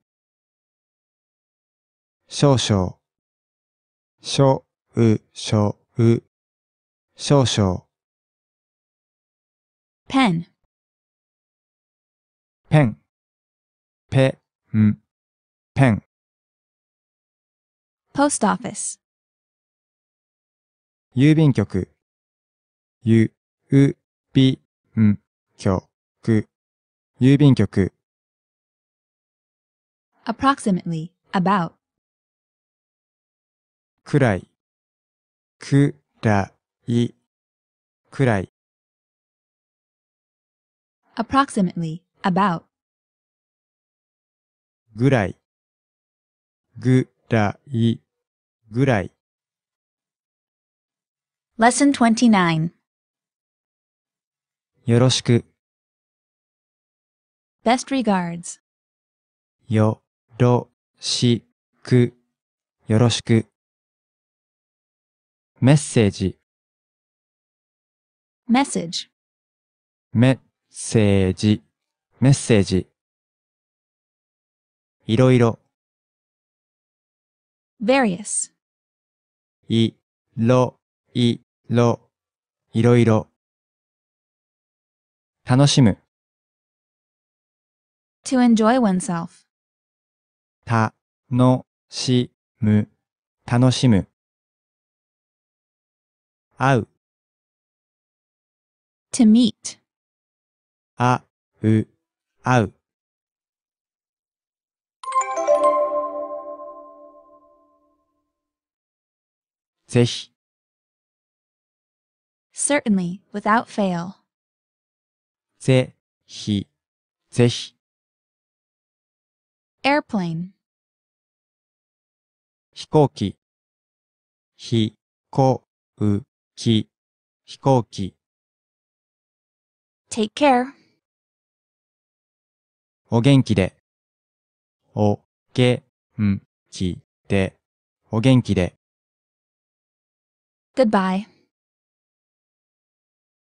Speaker 2: 少々、少々、少々 pen pen ペンペン post office 郵便局ゆうびんきょく郵便局 approximately about くらいくらいくらい approximately, about ぐらいぐらいぐらい Lesson 29よろしく Best regards よろしくよろしくメッセージ message メッセージ、メッセージ。いろいろ、various いろ、いろ、いろいろ。楽しむ、to enjoy oneself た、の、し、む、楽しむ。会う、to meet あうあうぜひ certainly without fail ぜひぜひ airplane 飛行機ひこうき飛行機 Take care. お元気で。お、げ、ん、き、で。お元気で。Goodbye.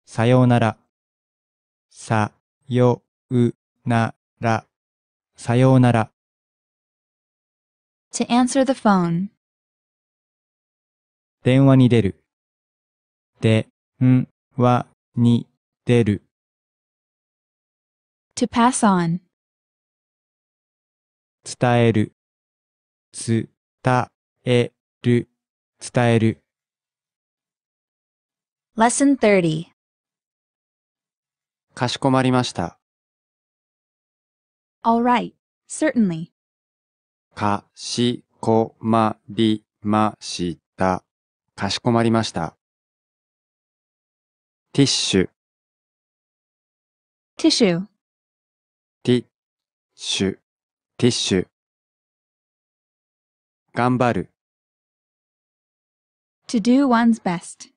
Speaker 2: さようなら。さ、よ、う、な、ら。さようなら。To answer the phone. 電話に出る。で、ん、わ、に、出る。to pass on 伝える伝える伝える Lesson 30かしこまりました
Speaker 1: Alright, l certainly
Speaker 2: かしこまりましたかしこまりましたティッシュティッシュティッシュ、ティッシュ。頑張る。to do one's best.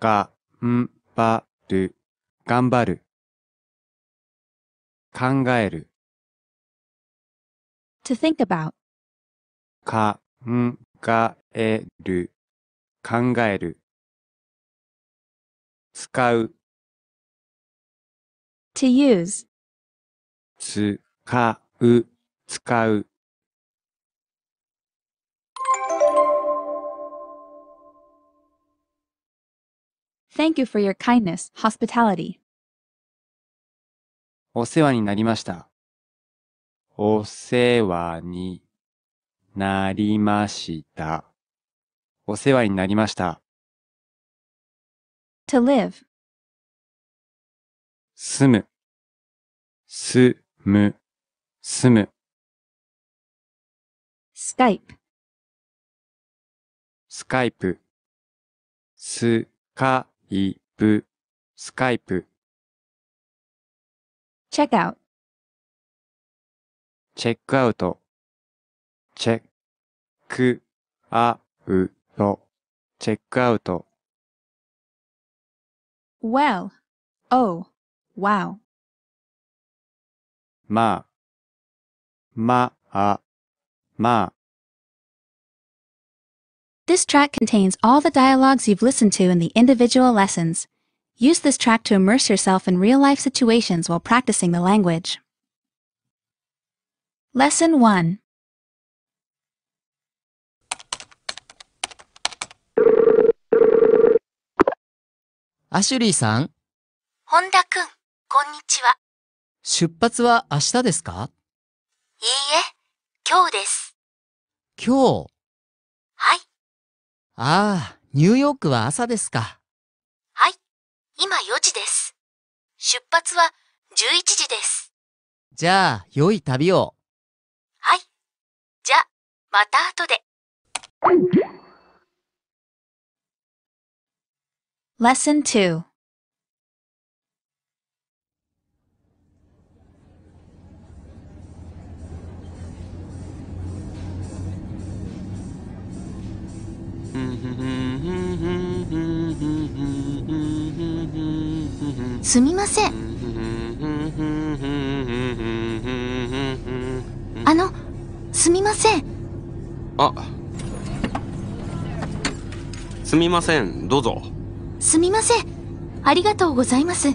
Speaker 2: がんばる、頑張る。考える。to think about. かんがえる、考える。使う。to use. つ、か、う、使う。
Speaker 1: Thank you for your kindness, hospitality.
Speaker 2: お世話になりました。お世話になりました。お世話になりました。to live 住む、す、む、すむ。スカイプ。スカイプ。スカイプ。スカイプ。チェックアウト。チェックアウト。チェックアウト。チェックアウト。well, oh, wow. This
Speaker 1: track contains all the dialogues you've listened to in the individual lessons. Use this track to immerse yourself in real life situations while practicing the language. Lesson 1
Speaker 4: アシュリーさん、
Speaker 2: 本田くん、こんにちは。
Speaker 4: 出発は明日ですか
Speaker 2: いいえ、今日です。今日はい。
Speaker 4: ああ、ニューヨークは朝ですか。
Speaker 2: はい。今4時です。出発は11時です。
Speaker 4: じゃあ、良い旅を。
Speaker 2: はい。じゃ、また後で。Lesson
Speaker 1: 2
Speaker 5: すみませんあのすみません
Speaker 6: あ
Speaker 7: すみませんどうぞ
Speaker 5: すみませんありがとうございます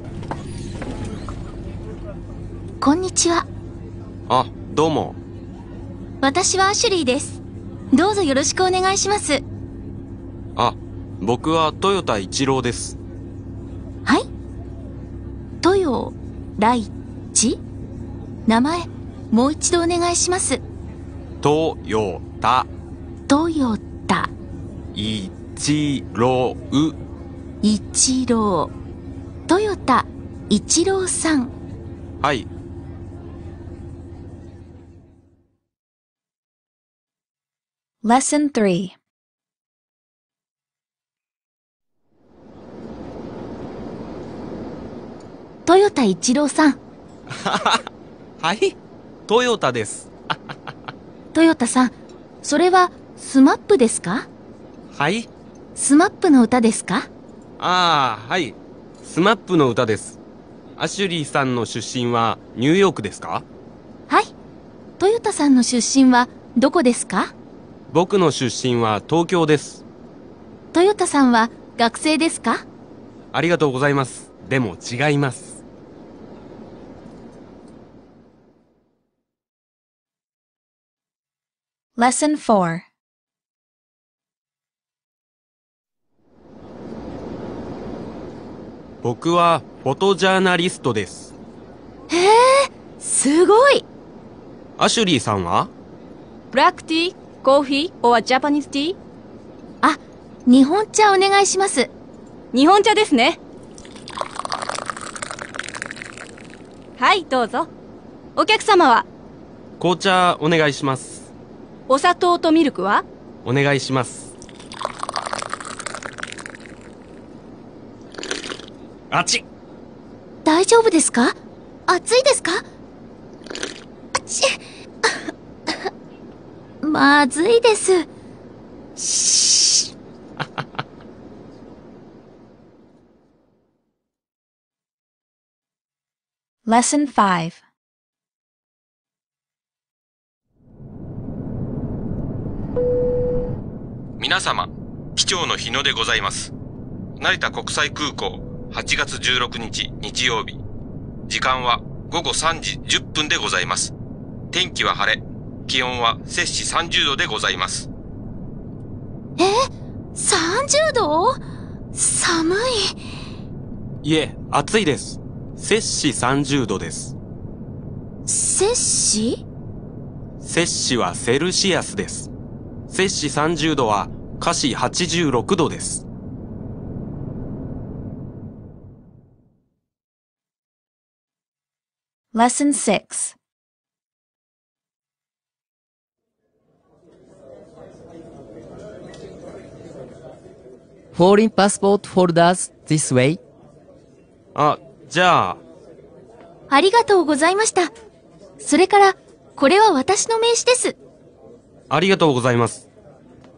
Speaker 5: こんにちは
Speaker 7: あどうも
Speaker 5: 私はアシュリーですどうぞよろしくお願いします
Speaker 7: あ、僕は豊田一郎です。
Speaker 5: はい豊来地名前、もう一度お願いします。
Speaker 7: 豊田。
Speaker 5: 豊田。ヨタ。
Speaker 7: 一郎。
Speaker 5: 一郎。豊田一郎さん。
Speaker 7: はい、
Speaker 1: Lesson 3
Speaker 5: 豊田一郎さん。
Speaker 7: はい、トヨタです。
Speaker 5: トヨタさん、それはスマップですかはいスマップの歌ですか
Speaker 7: ああ、はい。スマップの歌です。アシュリーさんの出身はニューヨークですか
Speaker 5: はい。トヨタさんの出身はどこですか
Speaker 7: 僕の出身は東京です。
Speaker 5: トヨタさんは学生ですか
Speaker 7: ありがとうございます。でも違います。
Speaker 1: Lesson 4
Speaker 7: 僕はフォトジャーナリストです。
Speaker 3: へえ、すごい
Speaker 7: アシュリーさんは
Speaker 3: ブラックティー、コーヒー、オアジャパニスティーあ、日本茶お願いします。日本茶ですね。はい、どうぞ。お客様は
Speaker 7: 紅茶お願いします。
Speaker 3: お砂糖とミルクは
Speaker 7: お願いします
Speaker 5: あち大丈夫ですか暑いですかあち まずいですし
Speaker 1: Lesson 5
Speaker 6: 皆様、機長の日野でございます。成田国際空港、8月16日日曜日。時間は午後3時10分でございます。天気は晴れ、気温は摂氏30度でございます。
Speaker 5: え ?30 度寒
Speaker 7: い。いえ、暑いです。摂氏30度です。
Speaker 5: 摂氏
Speaker 7: 摂氏はセルシアスです。摂氏30度は華氏86度です。
Speaker 1: Lesson 6
Speaker 4: this way.
Speaker 7: あ、じゃあ。
Speaker 5: ありがとうございました。それから、これは私の名刺です。
Speaker 7: ありがとうございます。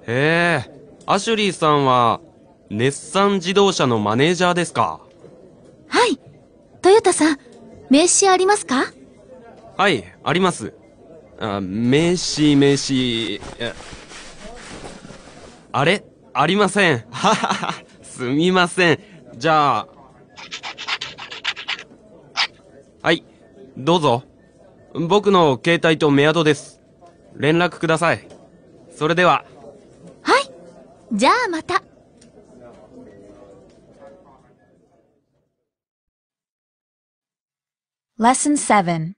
Speaker 7: へえ、アシュリーさんは、熱産自動車のマネージャーですか
Speaker 5: はい。トヨタさん、名刺ありますか
Speaker 7: はい、あります。あ、名刺、名刺、あれありません。ははは、すみません。じゃあ、はい、どうぞ。僕の携帯とメアドです。連絡くださいそれでは
Speaker 5: はいじゃあまた
Speaker 1: レッスン7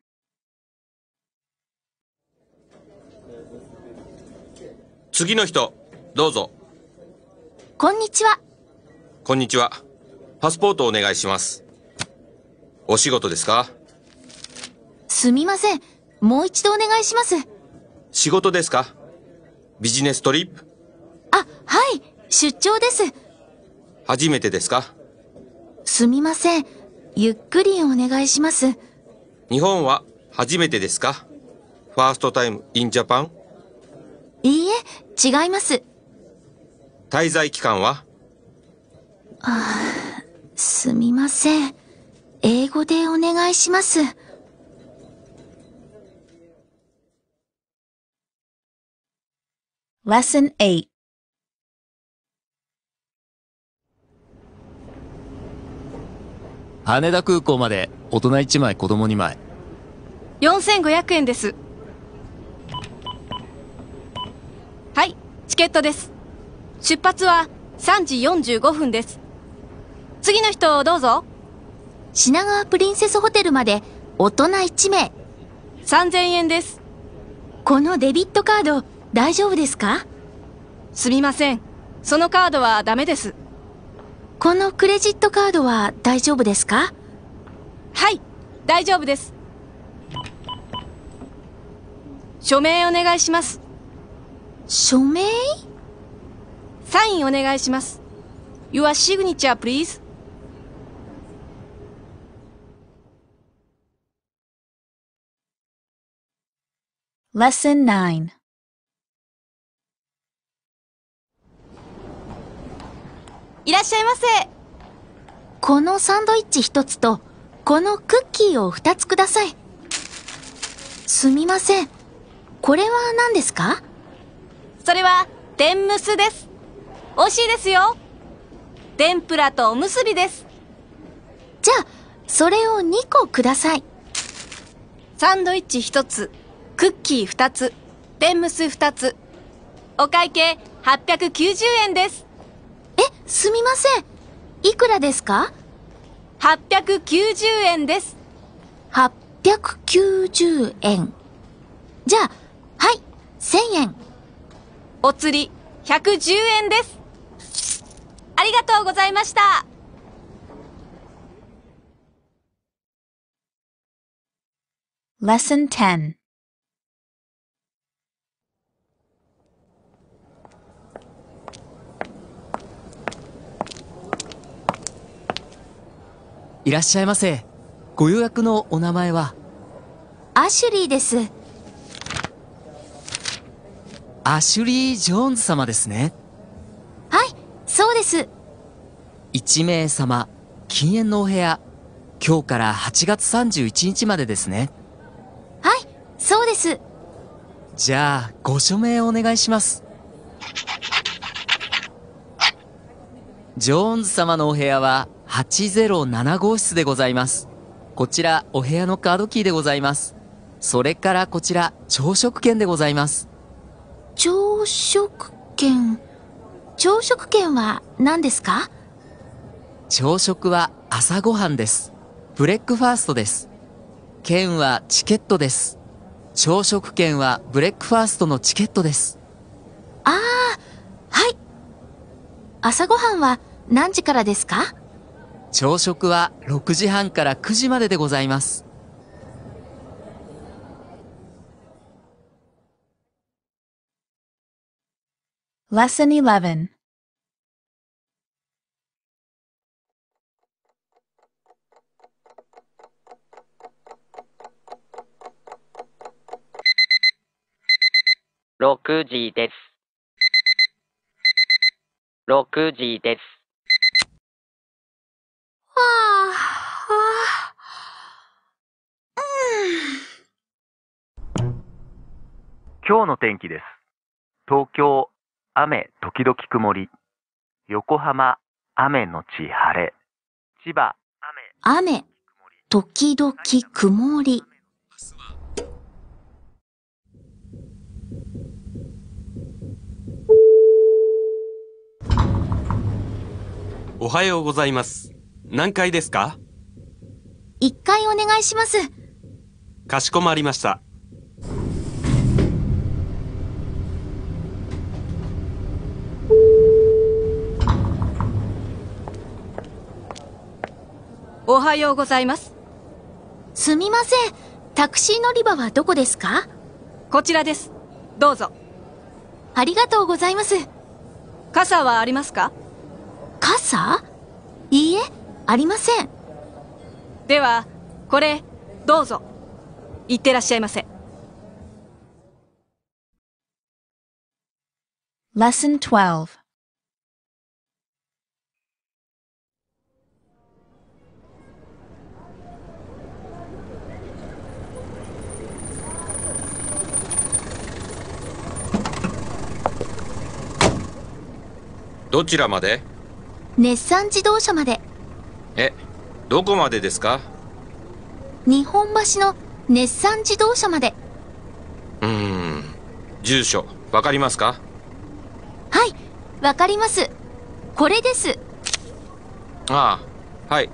Speaker 6: 次の人どうぞ
Speaker 5: こんにちは
Speaker 6: こんにちはパスポートお願いしますお仕事ですか
Speaker 5: すみませんもう一度お願いします
Speaker 6: 仕事ですかビジネストリップ
Speaker 5: あ、はい、出張です。
Speaker 6: 初めてですか
Speaker 5: すみません。ゆっくりお願いします。
Speaker 6: 日本は初めてですかファーストタイムインジャパン
Speaker 5: いいえ、違います。
Speaker 6: 滞在期間は
Speaker 5: ああ、すみません。英語でお願いします。Lesson
Speaker 4: 8羽田空港まで大人1枚子供2枚
Speaker 3: 4500円ですはいチケットです出発は3時45分です次の人どうぞ品川プリンセスホテルまで大人1名3000円ですこのデビットカード大丈夫ですかすみません。そのカードはダメです。このクレジットカードは大丈夫ですかはい、大丈夫です。署名お願いします。署名サインお願いします。Your signature, please.
Speaker 1: Lesson 9
Speaker 3: らっしゃいませ
Speaker 5: このサンドイッチ1つとこのクッキーを2つください
Speaker 3: すみませんこれは何ですかそれは天むすです味しいですよ天ぷらとおむすびですじゃあそれを2個くださいサンドイッチ1つクッキー2つ天むす2つお会計890円ですえ、すみません。いくらですか ?890 円です。890円。じゃあ、はい、1000円。お釣り、110円です。ありがとうございました。
Speaker 1: Lesson 10
Speaker 4: いらっしゃいませ。ご予約のお名前は
Speaker 5: アシュリーです。
Speaker 4: アシュリー・ジョーンズ様ですね。はい、そうです。一名様、禁煙のお部屋、今日から8月31日までですね。
Speaker 5: はい、そうです。
Speaker 4: じゃあ、ご署名お願いします。ジョーンズ様のお部屋は807号室でございます。こちら、お部屋のカードキーでございます。それからこちら、朝食券でございます。朝食
Speaker 5: 券朝食券は何ですか
Speaker 4: 朝食は朝ごはんです。ブレックファーストです。券はチケットです。朝食券はブレックファーストのチケットです。
Speaker 5: ああ、はい。朝ごはんは
Speaker 4: 何時からですか朝食は6時半から9時まででございます。
Speaker 1: Lesson 11
Speaker 2: 6時です。6時です。
Speaker 4: 今日の天気です。東京、雨時々曇り。横浜、雨のち晴れ。千葉、雨。
Speaker 5: 雨、時々曇り。
Speaker 7: おはようございます。何階ですか
Speaker 5: ?1 階お願いします。
Speaker 7: かしこまりました。
Speaker 3: おはようございます。すみません。タクシー乗り場はどこですかこちらです。どうぞ。ありがとうございます。傘はありますか傘いいえ。ありませんではこれどうぞいってらっしゃいませ
Speaker 1: Lesson 12
Speaker 6: どちらまで
Speaker 5: 熱産自動車まで
Speaker 6: え、どこまでですか
Speaker 5: 日本橋の熱産自動車まで。
Speaker 6: うーん、住所、わかりますか
Speaker 5: はい、わかります。これです。
Speaker 6: ああ、はい、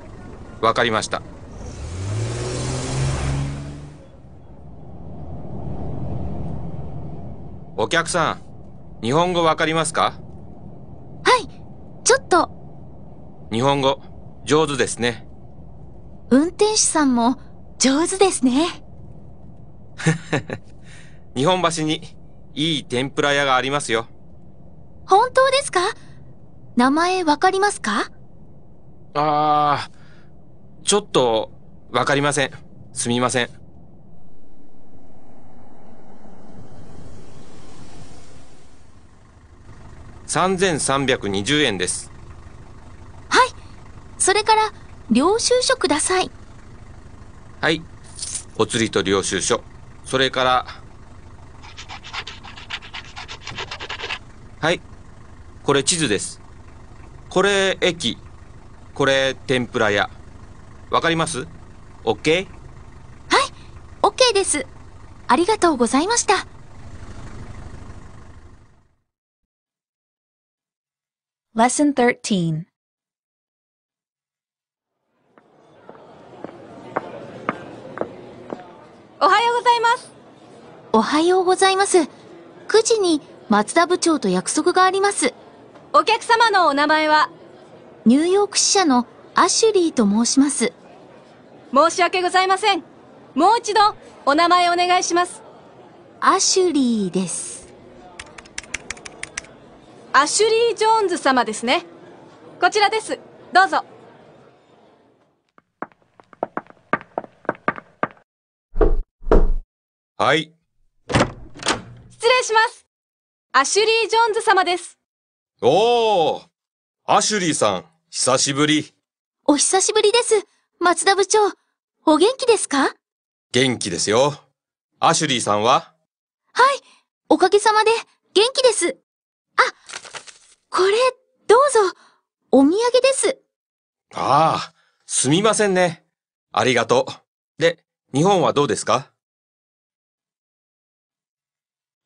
Speaker 6: わかりました。お客さん、日本語わかりますか
Speaker 5: はい、ちょっと。
Speaker 6: 日本語、上手ですね。
Speaker 5: 運転手さんも上手ですね。
Speaker 6: 日本橋にいい天ぷら屋がありますよ。
Speaker 5: 本当ですか名前わかりますか
Speaker 6: ああ、ちょっとわかりません。すみません。3320円です。
Speaker 5: はい、それから、領収書ください。
Speaker 6: はい。お釣りと領収書。それから、はい。これ地図です。これ駅。これ天ぷら屋。わかります ?OK? はい。
Speaker 5: OK です。ありがとうございました。
Speaker 1: Lesson 13
Speaker 3: おはようございます。
Speaker 5: おはようございます。9時に松田部長と約束
Speaker 3: があります。お客様のお名前は
Speaker 5: ニューヨーク支社のアシュ
Speaker 3: リーと申します。申し訳ございません。もう一度お名前お願いします。ア
Speaker 5: シュリーです。
Speaker 3: アシュリー・ジョーンズ様ですね。こちらです。どうぞ。
Speaker 6: はい。失
Speaker 3: 礼します。アシュリー・ジョーンズ様です。
Speaker 6: おー、アシュリーさん、久しぶり。お
Speaker 5: 久しぶりです。松田部長、お元気ですか
Speaker 6: 元気ですよ。アシュリーさんは
Speaker 5: はい、おかげさまで元気です。あ、これ、どうぞ、お土産です。
Speaker 6: ああ、すみませんね。ありがとう。で、日本はどうですか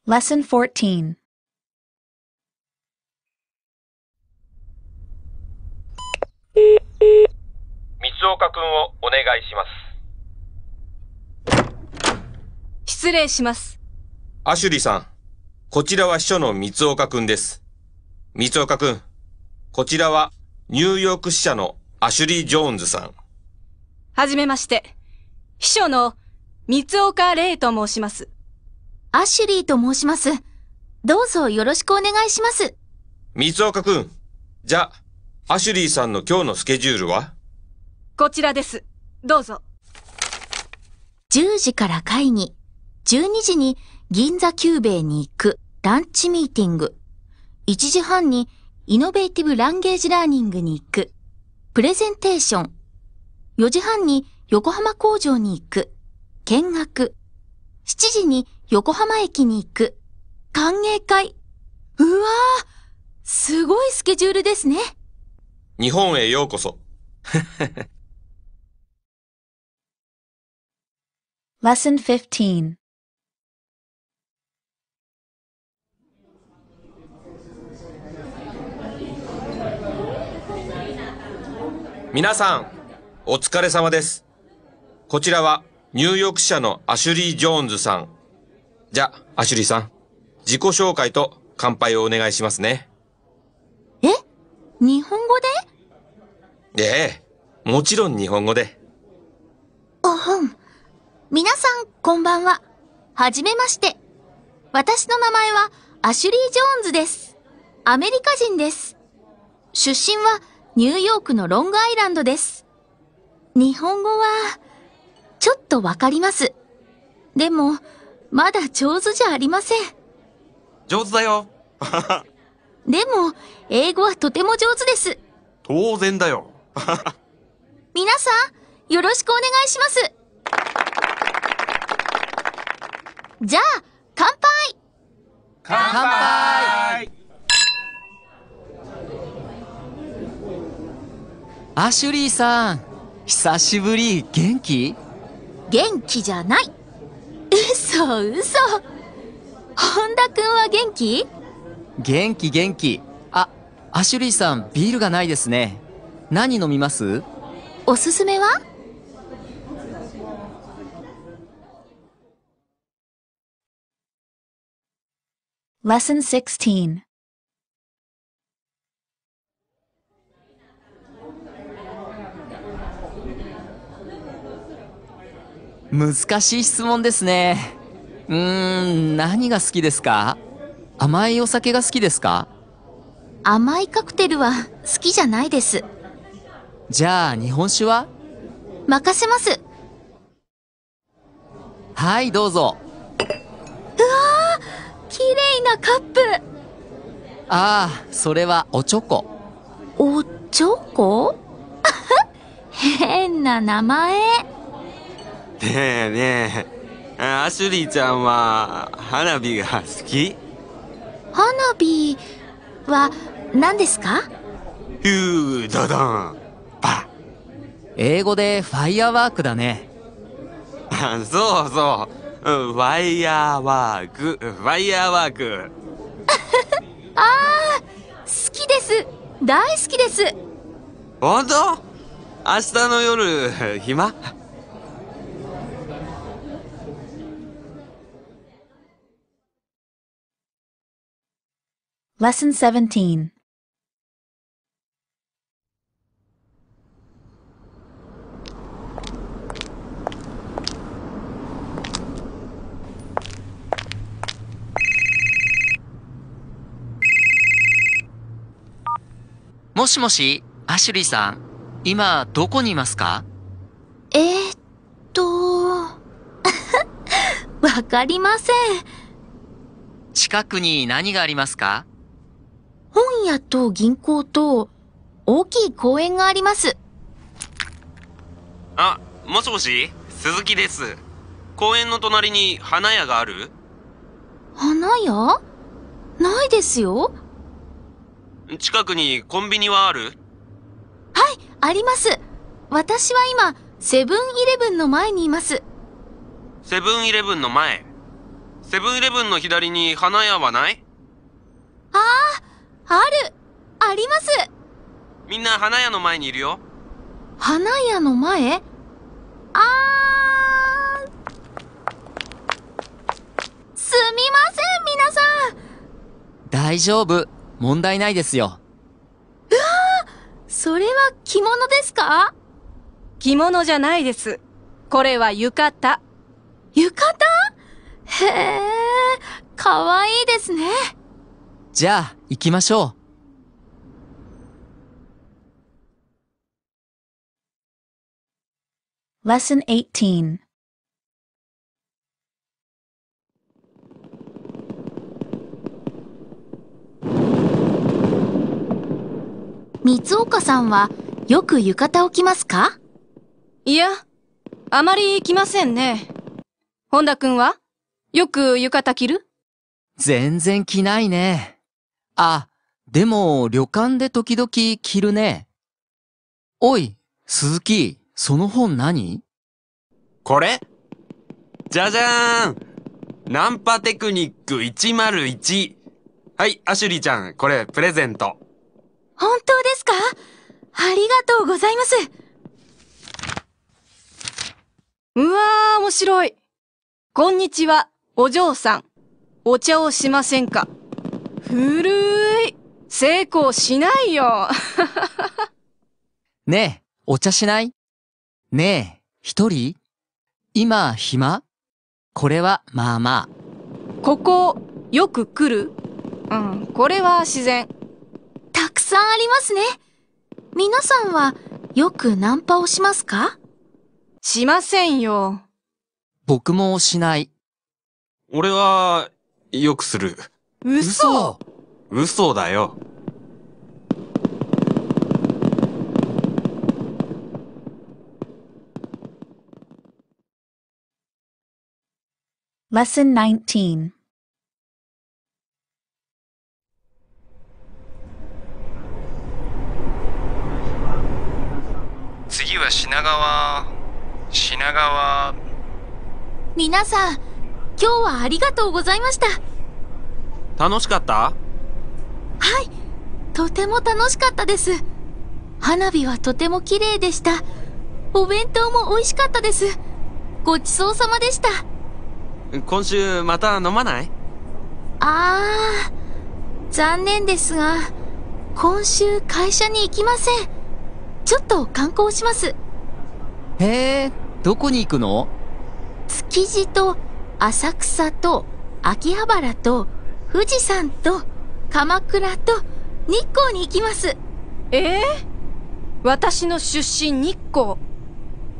Speaker 1: Lesson 14
Speaker 6: 三岡君をお願いし
Speaker 3: ます失礼します
Speaker 6: アシュリーさんこちらは秘書の三岡君です三岡君こちらはニューヨーク支社のアシュリー・ジョ
Speaker 3: ーンズさんはじめまして秘書の三岡玲と申しますアッシュリーと申します。どうぞよろしくお願いしま
Speaker 5: す。
Speaker 6: 三岡くん。じゃあ、アシュリーさんの今日のスケジュールは
Speaker 3: こちらです。どうぞ。10時から会議。
Speaker 5: 12時に銀座久兵衛に行くランチミーティング。1時半にイノベーティブランゲージラーニングに行く。プレゼンテーション。4時半に横浜工場に行く。見学。7時に横浜駅に行く。歓迎会。うわーすごいスケジュールですね。
Speaker 6: 日本へようこそ。
Speaker 1: Lesson 15
Speaker 6: 皆さん、お疲れ様です。こちらはニューヨーク社のアシュリー・ジョーンズさん、じゃあ、アシュリーさん、自己紹介と乾杯をお願いしますね。え
Speaker 3: 日本語で
Speaker 6: ええ、もちろん日本語で。
Speaker 5: おほん。皆さん、こんばんは。はじめまして。私の名前は、アシュリー・ジョーンズです。アメリカ人です。出身は、ニューヨークのロングアイランドです。日本語は、ちょっとわかります。でも、まだ上手じゃありません。
Speaker 7: 上手だよ。
Speaker 5: でも、英語はとても上手です。
Speaker 7: 当然だよ。
Speaker 5: 皆さん、よろしくお願いします。
Speaker 4: じゃあ、乾杯乾杯アシュリーさん、久しぶり、元気元気じゃない。
Speaker 5: 嘘嘘本田くんは元気
Speaker 4: 元気元気あアシュリーさんビールがないですね何飲みます
Speaker 5: おすすめは
Speaker 1: レッスン16
Speaker 4: 難しい質問ですね。うーん、何が好きですか甘いお酒が好きですか
Speaker 5: 甘いカクテルは好きじゃないです。
Speaker 4: じゃあ、日本酒は
Speaker 5: 任せます。
Speaker 4: はい、どうぞ。うわー、
Speaker 5: 綺麗なカップ。
Speaker 4: ああ、それはおちょこ。おちょこ
Speaker 5: 変な名前。
Speaker 7: ねえねえアシュリーちゃんは花火が好き
Speaker 5: 花火
Speaker 4: は何ですか
Speaker 7: ヒューダダンパ
Speaker 4: 英語でファイアワークだね
Speaker 7: そうそうファイアワークファイアワーク
Speaker 4: あ
Speaker 5: あ好きです大好きです
Speaker 7: 本当明日の夜暇
Speaker 1: Lesson 17
Speaker 4: もしもし、アシュリーさん、今どこにいますか
Speaker 5: えー、っと、わかりません。
Speaker 4: 近くに何がありますか
Speaker 5: 本屋と銀行と大きい公園があります。
Speaker 7: あ、もしもし、鈴木です。公園の隣に花屋がある
Speaker 5: 花屋ないですよ。
Speaker 7: 近くにコンビニはあるはい、
Speaker 5: あります。私は今、セブンイレブンの前にいます。
Speaker 7: セブンイレブンの前セブンイレブンの左に花屋はない
Speaker 5: あああるあります
Speaker 7: みんな花屋の前にいるよ
Speaker 5: 花屋の前あーすみません皆さん
Speaker 4: 大丈夫問題ないですようわ
Speaker 3: ーそれは着物ですか着物じゃないですこれは浴衣浴衣へえかわいいですね
Speaker 4: じゃあ行きましょ
Speaker 1: う。Lesson
Speaker 5: 三岡さんはよく浴衣を着ますか
Speaker 3: いや、あまり着ませんね。本田くんはよく浴衣着る
Speaker 4: 全然着ないね。あ、でも旅館で時々着るね。おい、鈴木、その本何
Speaker 7: これじゃじゃーんナンパテクニック101。はい、アシュリーちゃん、これプレゼント。
Speaker 3: 本当ですかありがとうございます。うわー、面白い。こんにちは、お嬢さん。お茶をしませんか古い。成功しないよ。
Speaker 4: ねえ、お茶しないねえ、一人今、暇これは、まあまあ。ここ、よく来るうん、これは自然。
Speaker 5: たくさんありますね。皆さんは、よくナンパを
Speaker 3: しますかしませんよ。
Speaker 4: 僕もしない。
Speaker 7: 俺は、よくする。
Speaker 3: 嘘
Speaker 7: 嘘だよ。
Speaker 1: Lesson 19
Speaker 5: 次
Speaker 7: は品川品川
Speaker 5: 皆さん今日はありがとうございました
Speaker 7: 楽しかった
Speaker 5: はいとても楽しかったです花火はとても綺麗でしたお弁当も美味しかったですごちそうさまでした
Speaker 7: 今週また飲まない
Speaker 5: あー残念ですが今週会社に行きませんちょっと観光します
Speaker 4: へえどこに行くの
Speaker 5: 築地と浅草と秋葉原と富士山と鎌倉と
Speaker 3: 日光に行きます。ええー、私の出身日光。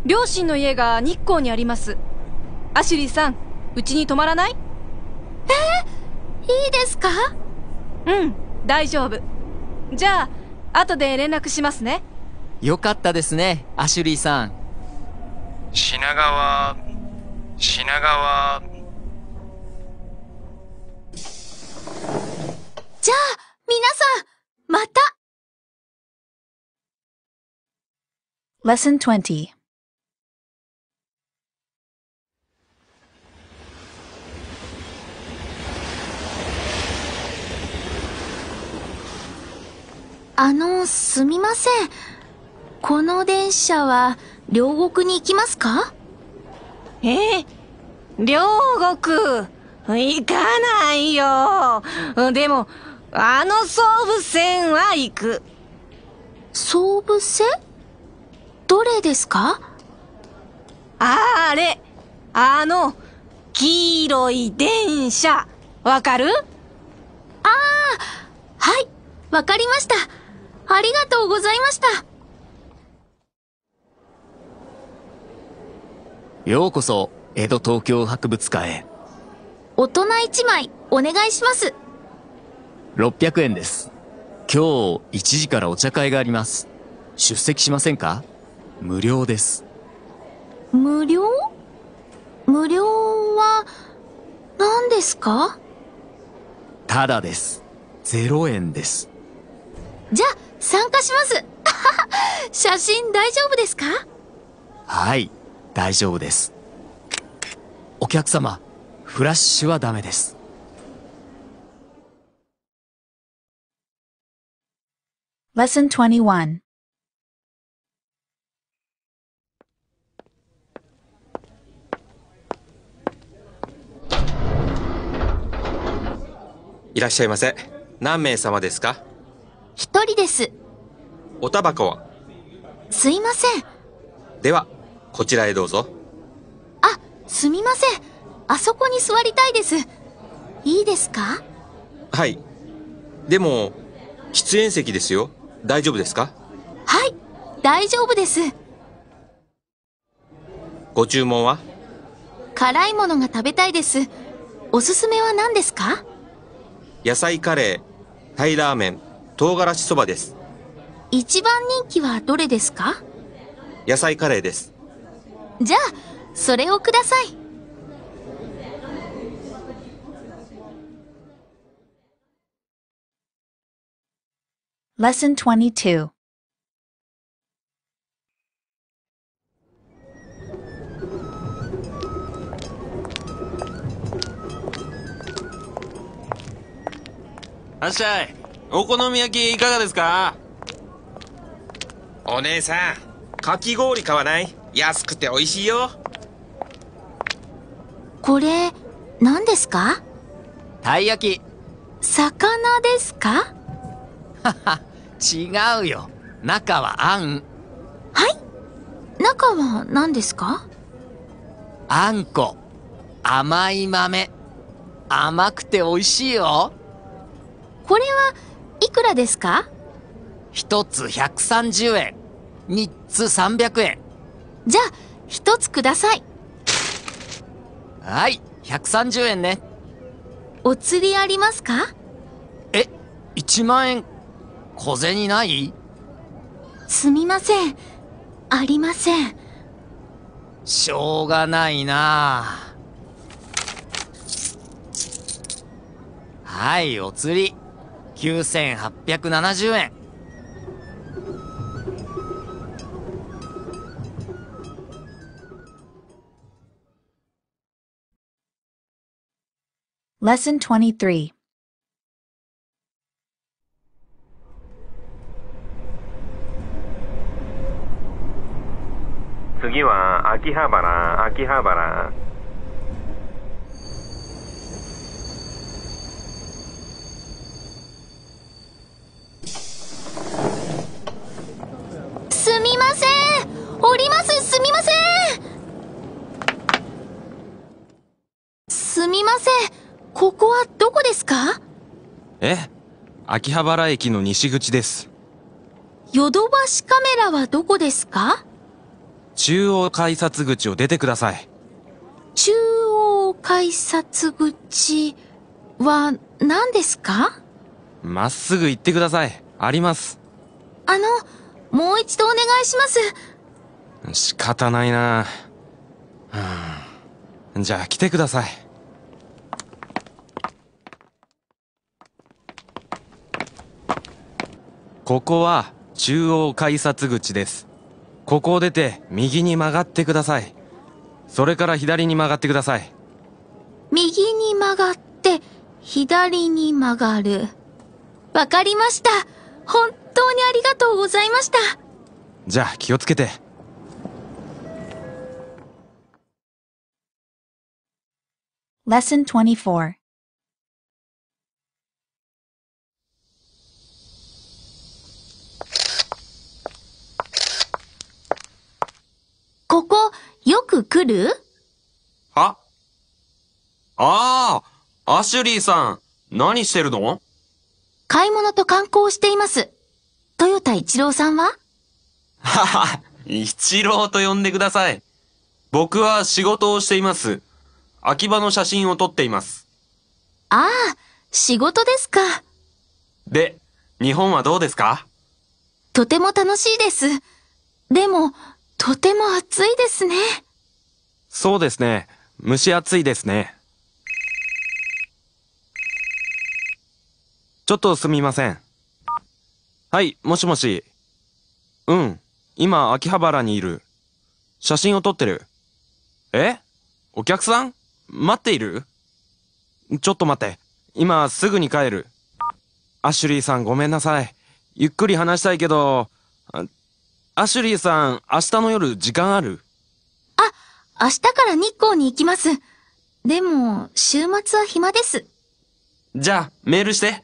Speaker 3: 両親の家が日光にあります。アシュリーさん、うちに泊まらないえー、いいですかうん、大丈夫。じゃあ、後で連絡しますね。
Speaker 4: よかったですね、アシュリーさん。品川、品川、
Speaker 5: じゃあ、皆さ
Speaker 2: ん、また
Speaker 1: Lesson 20
Speaker 5: あの、すみません。この電車は、
Speaker 3: 両国に行きますかええ、両国行かないよ。でも、あの総武線は行く。総武線どれですかあれ、あの、黄色い電車、わかるああ、はい、
Speaker 5: わかりました。ありがとうございました。
Speaker 4: ようこそ、江戸東京博物館へ。
Speaker 5: 大人一枚、お願いします。
Speaker 4: 600円です。今日1時からお茶会があります。出席しませんか無料です。
Speaker 5: 無料無料は何ですか
Speaker 4: ただです。0円です。
Speaker 5: じゃあ、参加します。写真大丈夫ですか
Speaker 4: はい、大丈夫です。お客様、フラッシュはダメです。
Speaker 1: Lesson 21
Speaker 6: いらっしゃいませ。何名様ですか
Speaker 5: 一人です。
Speaker 6: おタバコは
Speaker 5: すいません。
Speaker 6: では、こちらへどうぞ。
Speaker 5: あ、すみません。あそこに座りたいです。いいですか
Speaker 6: はい。でも、喫煙席ですよ。大丈夫ですか
Speaker 5: はい大丈夫です
Speaker 6: ご注文は
Speaker 5: 辛いものが食べたいですおすすめは何ですか
Speaker 6: 野菜カレータイラーメン唐辛子そばです
Speaker 5: 一番人気はどれですか
Speaker 6: 野菜カレーです
Speaker 5: じゃあそれをください
Speaker 1: Lesson 22
Speaker 7: らっしゃいお好
Speaker 6: み焼きいかがですかお姉さんかき氷買わない安くて美味しいよ
Speaker 5: これ
Speaker 4: 何ですかたい焼き魚ですかはは 違うよ中はあんはい中は何ですかあんこ甘い豆甘くて美味しいよこれはいくらですか一つ130円三つ300円じゃあ一つくださいはい130
Speaker 5: 円ねお釣りありますか
Speaker 4: え1万円小銭ない
Speaker 5: すみません。ありま
Speaker 4: せん。しょうがないなはい、お釣り。9870円。
Speaker 1: レ e スン23
Speaker 6: 次は秋葉原秋葉原
Speaker 5: すみませんおりますすみませんすみませんここはどこですか
Speaker 7: え秋葉原駅の西口です
Speaker 5: ヨドバシカメラはどこですか
Speaker 7: 中央改札口を出てください。
Speaker 5: 中央改札口は何ですか
Speaker 7: まっすぐ行ってください。あります。
Speaker 5: あの、もう一度お願いします。
Speaker 7: 仕方ないな。じゃあ来てください。ここは中央改札口です。ここを出て右に曲がってくださいそれから左に曲がってください
Speaker 5: 右に曲がって左に曲がるわかりました本当にありがとうございました
Speaker 7: じゃあ気をつけて
Speaker 1: レッスン24
Speaker 5: ここ、よく来る
Speaker 2: は
Speaker 7: ああ、アシュリーさん、何してるの
Speaker 5: 買い物と観光をしています。豊田一郎さんは
Speaker 7: はは、一郎と呼んでください。僕は仕事をしています。秋葉の写真を撮っています。
Speaker 5: ああ、仕事ですか。
Speaker 7: で、日本はどうですか
Speaker 5: とても楽しいです。でも、とても暑いですね。
Speaker 7: そうですね。蒸し暑いですね。ちょっとすみません。はい、もしもし。うん、今、秋葉原にいる。写真を撮ってる。えお客さん待っているちょっと待って。今、すぐに帰る。アシュリーさんごめんなさい。ゆっくり話したいけど、アシュリーさん、明日の夜時間ある
Speaker 5: あ、明日から日光に行きます。でも、週末は暇です。
Speaker 7: じゃあ、メールして。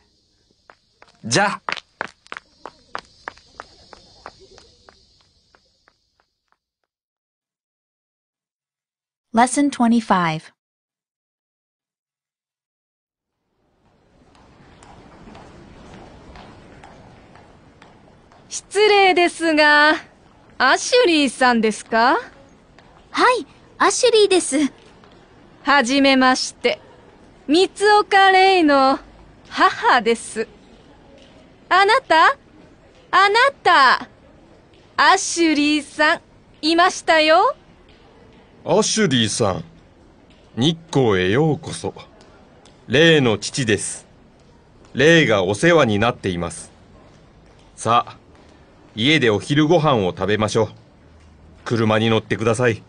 Speaker 7: じゃあ。
Speaker 1: Lesson 25
Speaker 3: 失礼ですが、アシュリーさんですかはい、アシュリーです。はじめまして。三岡イの母です。あなたあなたアシュリーさん、いましたよ。
Speaker 6: アシュリーさん、日光へようこそ。霊の父です。霊がお世話になっています。さあ、家でお昼ご飯を食べましょう。車に乗ってください。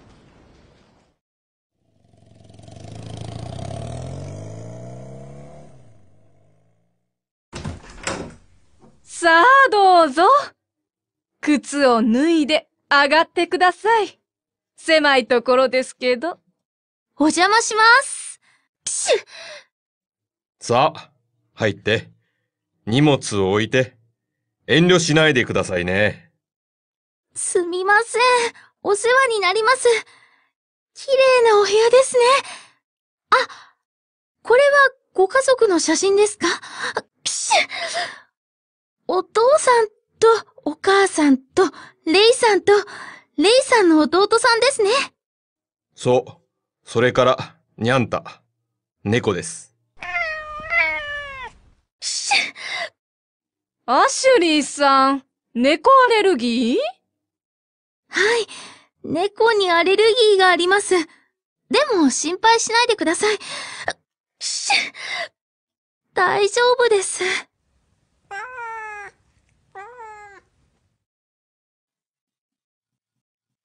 Speaker 3: さあどうぞ。靴を脱いで上がってください。狭いところですけど。お邪魔します。
Speaker 6: さあ、入って。荷物を置いて。遠慮しないでくださいね。
Speaker 5: すみません。お世話になります。綺麗なお部屋ですね。あ、これはご家族の写真ですかお父さんとお母さんとレイさんとレイさんの弟さんですね。
Speaker 6: そう。それから、にゃんた、猫で
Speaker 3: す。アシュリーさん、猫アレルギーはい。猫にアレルギーがあります。でも心配しないでください。
Speaker 5: 大丈夫です。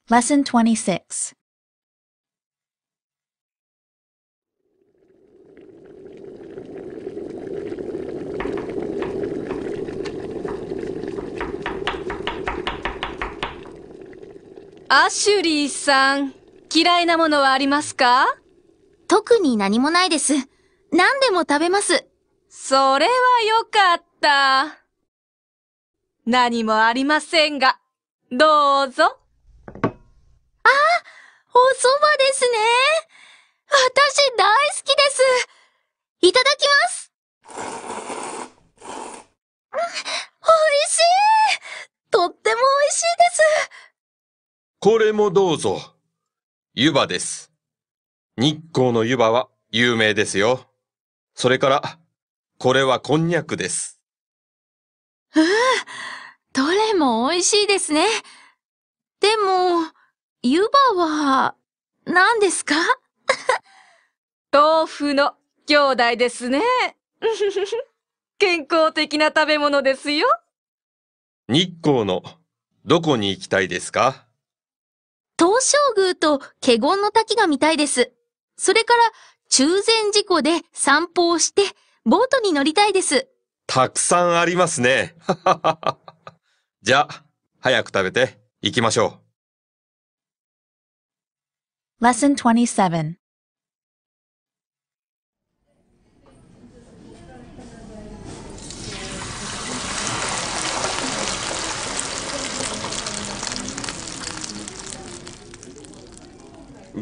Speaker 2: Lesson
Speaker 1: 26
Speaker 3: アシュリーさん、嫌いなものはありますか特に何もないです。何でも食べます。それはよかった。何もありませんが、どうぞ。あお蕎麦ですね。私大好きで
Speaker 5: す。いただきます。
Speaker 6: これもどうぞ。湯葉です。日光の湯葉は有名ですよ。それから、これはこんにゃくです。
Speaker 5: うん、どれも美味しいですね。でも、
Speaker 3: 湯葉は、何ですか 豆腐の兄弟ですね。健康的な食べ物ですよ。
Speaker 6: 日光のどこに行きたいですか
Speaker 5: 東照宮と華厳の滝が見たいです。それから、中禅寺湖で散歩をして、ボートに乗りたいです。
Speaker 6: たくさんありますね。じゃあ、早く食べて行きましょ
Speaker 1: う。Lesson 27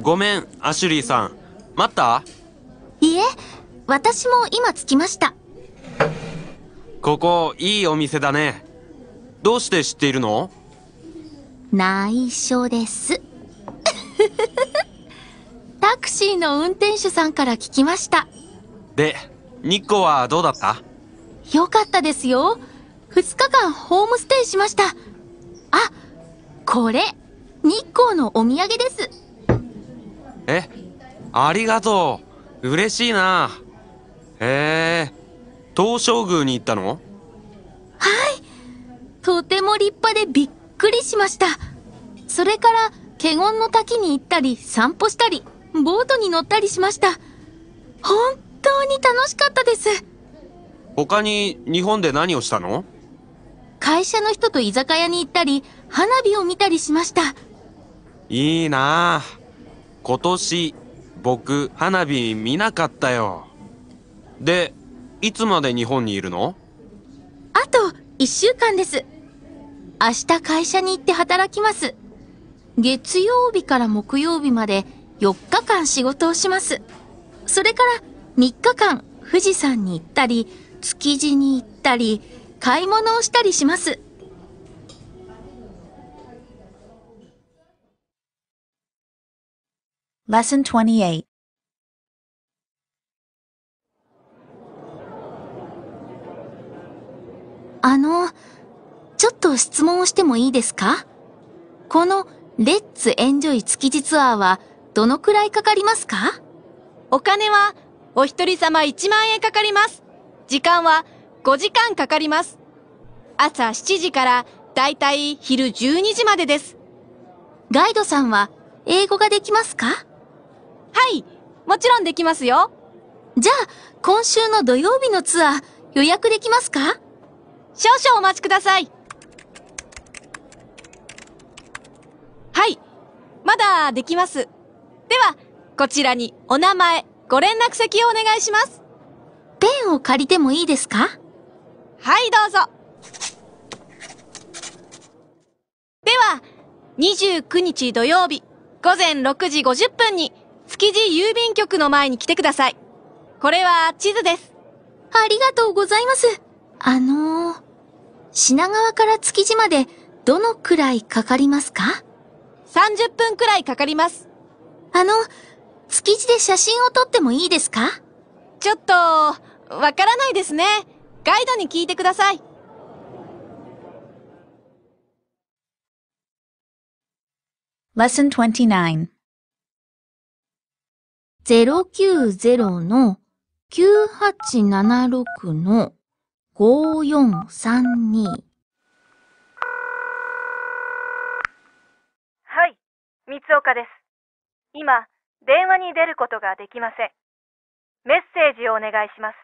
Speaker 7: ごめん、アシュリーさん。待った
Speaker 5: いいえ、私も今着きました。
Speaker 7: ここ、いいお店だね。どうして知っているの
Speaker 5: 内緒です。タクシーの運転手さんから聞きました。
Speaker 7: で、日光はどうだった
Speaker 5: よかったですよ。2日間ホームステイしました。あ、これ、日光のお土産です。
Speaker 7: えありがとう嬉しいなへえ東照宮に行ったのはい
Speaker 5: とても立派でびっくりしましたそれから華厳の滝に行ったり散歩したりボートに乗ったりしました本当に楽しかったです
Speaker 7: 他に日本で何をしたの
Speaker 5: 会社の人と居酒屋に行ったり花火を見たりしました
Speaker 7: いいなあ今年、僕、花火見なかったよ。で、いつまで日本にいるの
Speaker 5: あと、1週間です。明日会社に行って働きます。月曜日から木曜日まで4日間仕事をします。それから3日間富士山に行ったり、築地に行ったり、買い物をしたりします。
Speaker 1: Lesson 28
Speaker 5: あの、ちょっと質問をしてもいいですかこのレッツエ
Speaker 3: ンジョイ築地ツアーはどのくらいかかりますかお金はお一人様1万円かかります。時間は5時間かかります。朝7時からだいたい昼12時までです。ガイドさんは英語ができますかはいもちろんできますよ
Speaker 5: じゃあ、今週の土曜日のツアー、予約できますか少々お
Speaker 3: 待ちください。はい。まだできます。では、こちらにお名前、ご連絡先をお願いします。ペンを借りてもいいですかはい、どうぞ。では、29日土曜日、午前6時50分に、築地郵便局の前に来てください。これは地図です。ありがとうございます。あのー、
Speaker 5: 品川から築地までどのくらいかかりますか ?30 分
Speaker 3: くらいかかります。あの、築地で写真を撮ってもいいですかちょっと、わからないですね。ガイドに聞いてください。
Speaker 1: Lesson
Speaker 5: 29 090の9876の5432は
Speaker 3: い三岡です今電話に出ることができませんメッセージをお願いします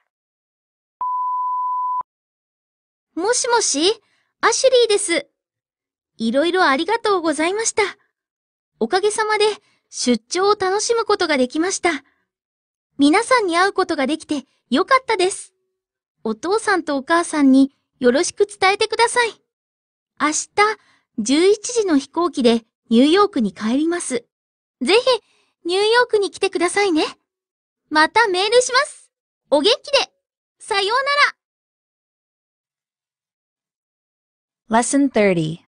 Speaker 2: もしもし
Speaker 5: アシュリーですいろいろありがとうございましたおかげさまで出張を楽しむことができました。皆さんに会うことができてよかったです。お父さんとお母さんによろしく伝えてください。明日、11時の飛行機でニューヨークに帰ります。ぜひ、ニューヨークに来てくださいね。またメールしま
Speaker 2: す。お元気で。さような
Speaker 1: ら。Lesson 30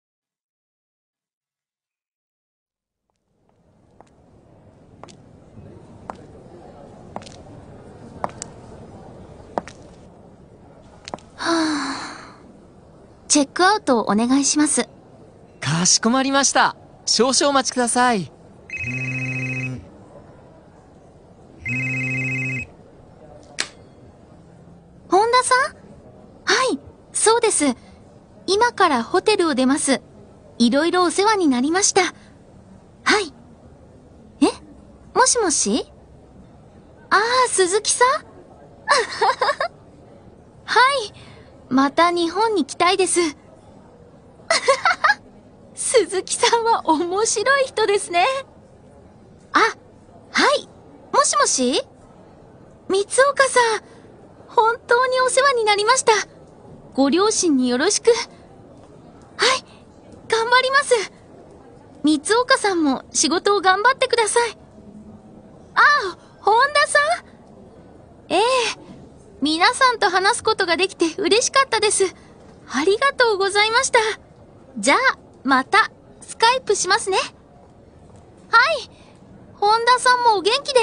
Speaker 4: はあ、チェックアウトをお願いします。かしこまりました。少々お待ちください。
Speaker 5: 本田さんはい、そうです。今からホテルを出ます。いろいろお世話になりました。はい。えもしもしああ、鈴木さん はい。また日本に来たいです。鈴木さんは面白い人ですね。あ、はい。もしもし三岡さん、本当にお世話になりました。ご両親によろしく。はい、頑張ります。三岡さんも仕事を頑張ってください。ああ、本田さんええ皆さんと話すことができて嬉しかったです。ありがとうございました。じゃあ、また、スカイプしますね。はい。本田さんもお元気で。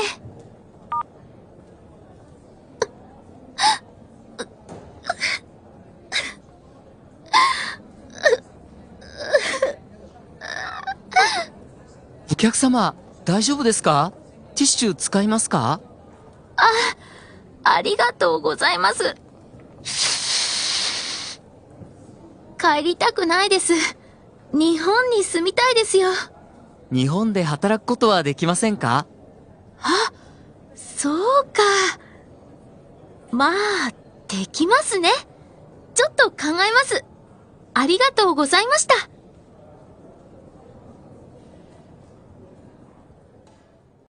Speaker 4: お客様、大丈夫ですかティッシュ使いますか
Speaker 5: あ、ありがとうございます。帰りたくないです。日本に住みたいですよ。
Speaker 4: 日本で働くことはできませんか
Speaker 5: あ、そうか。まあ、できますね。ちょっと考えます。ありがとうございました。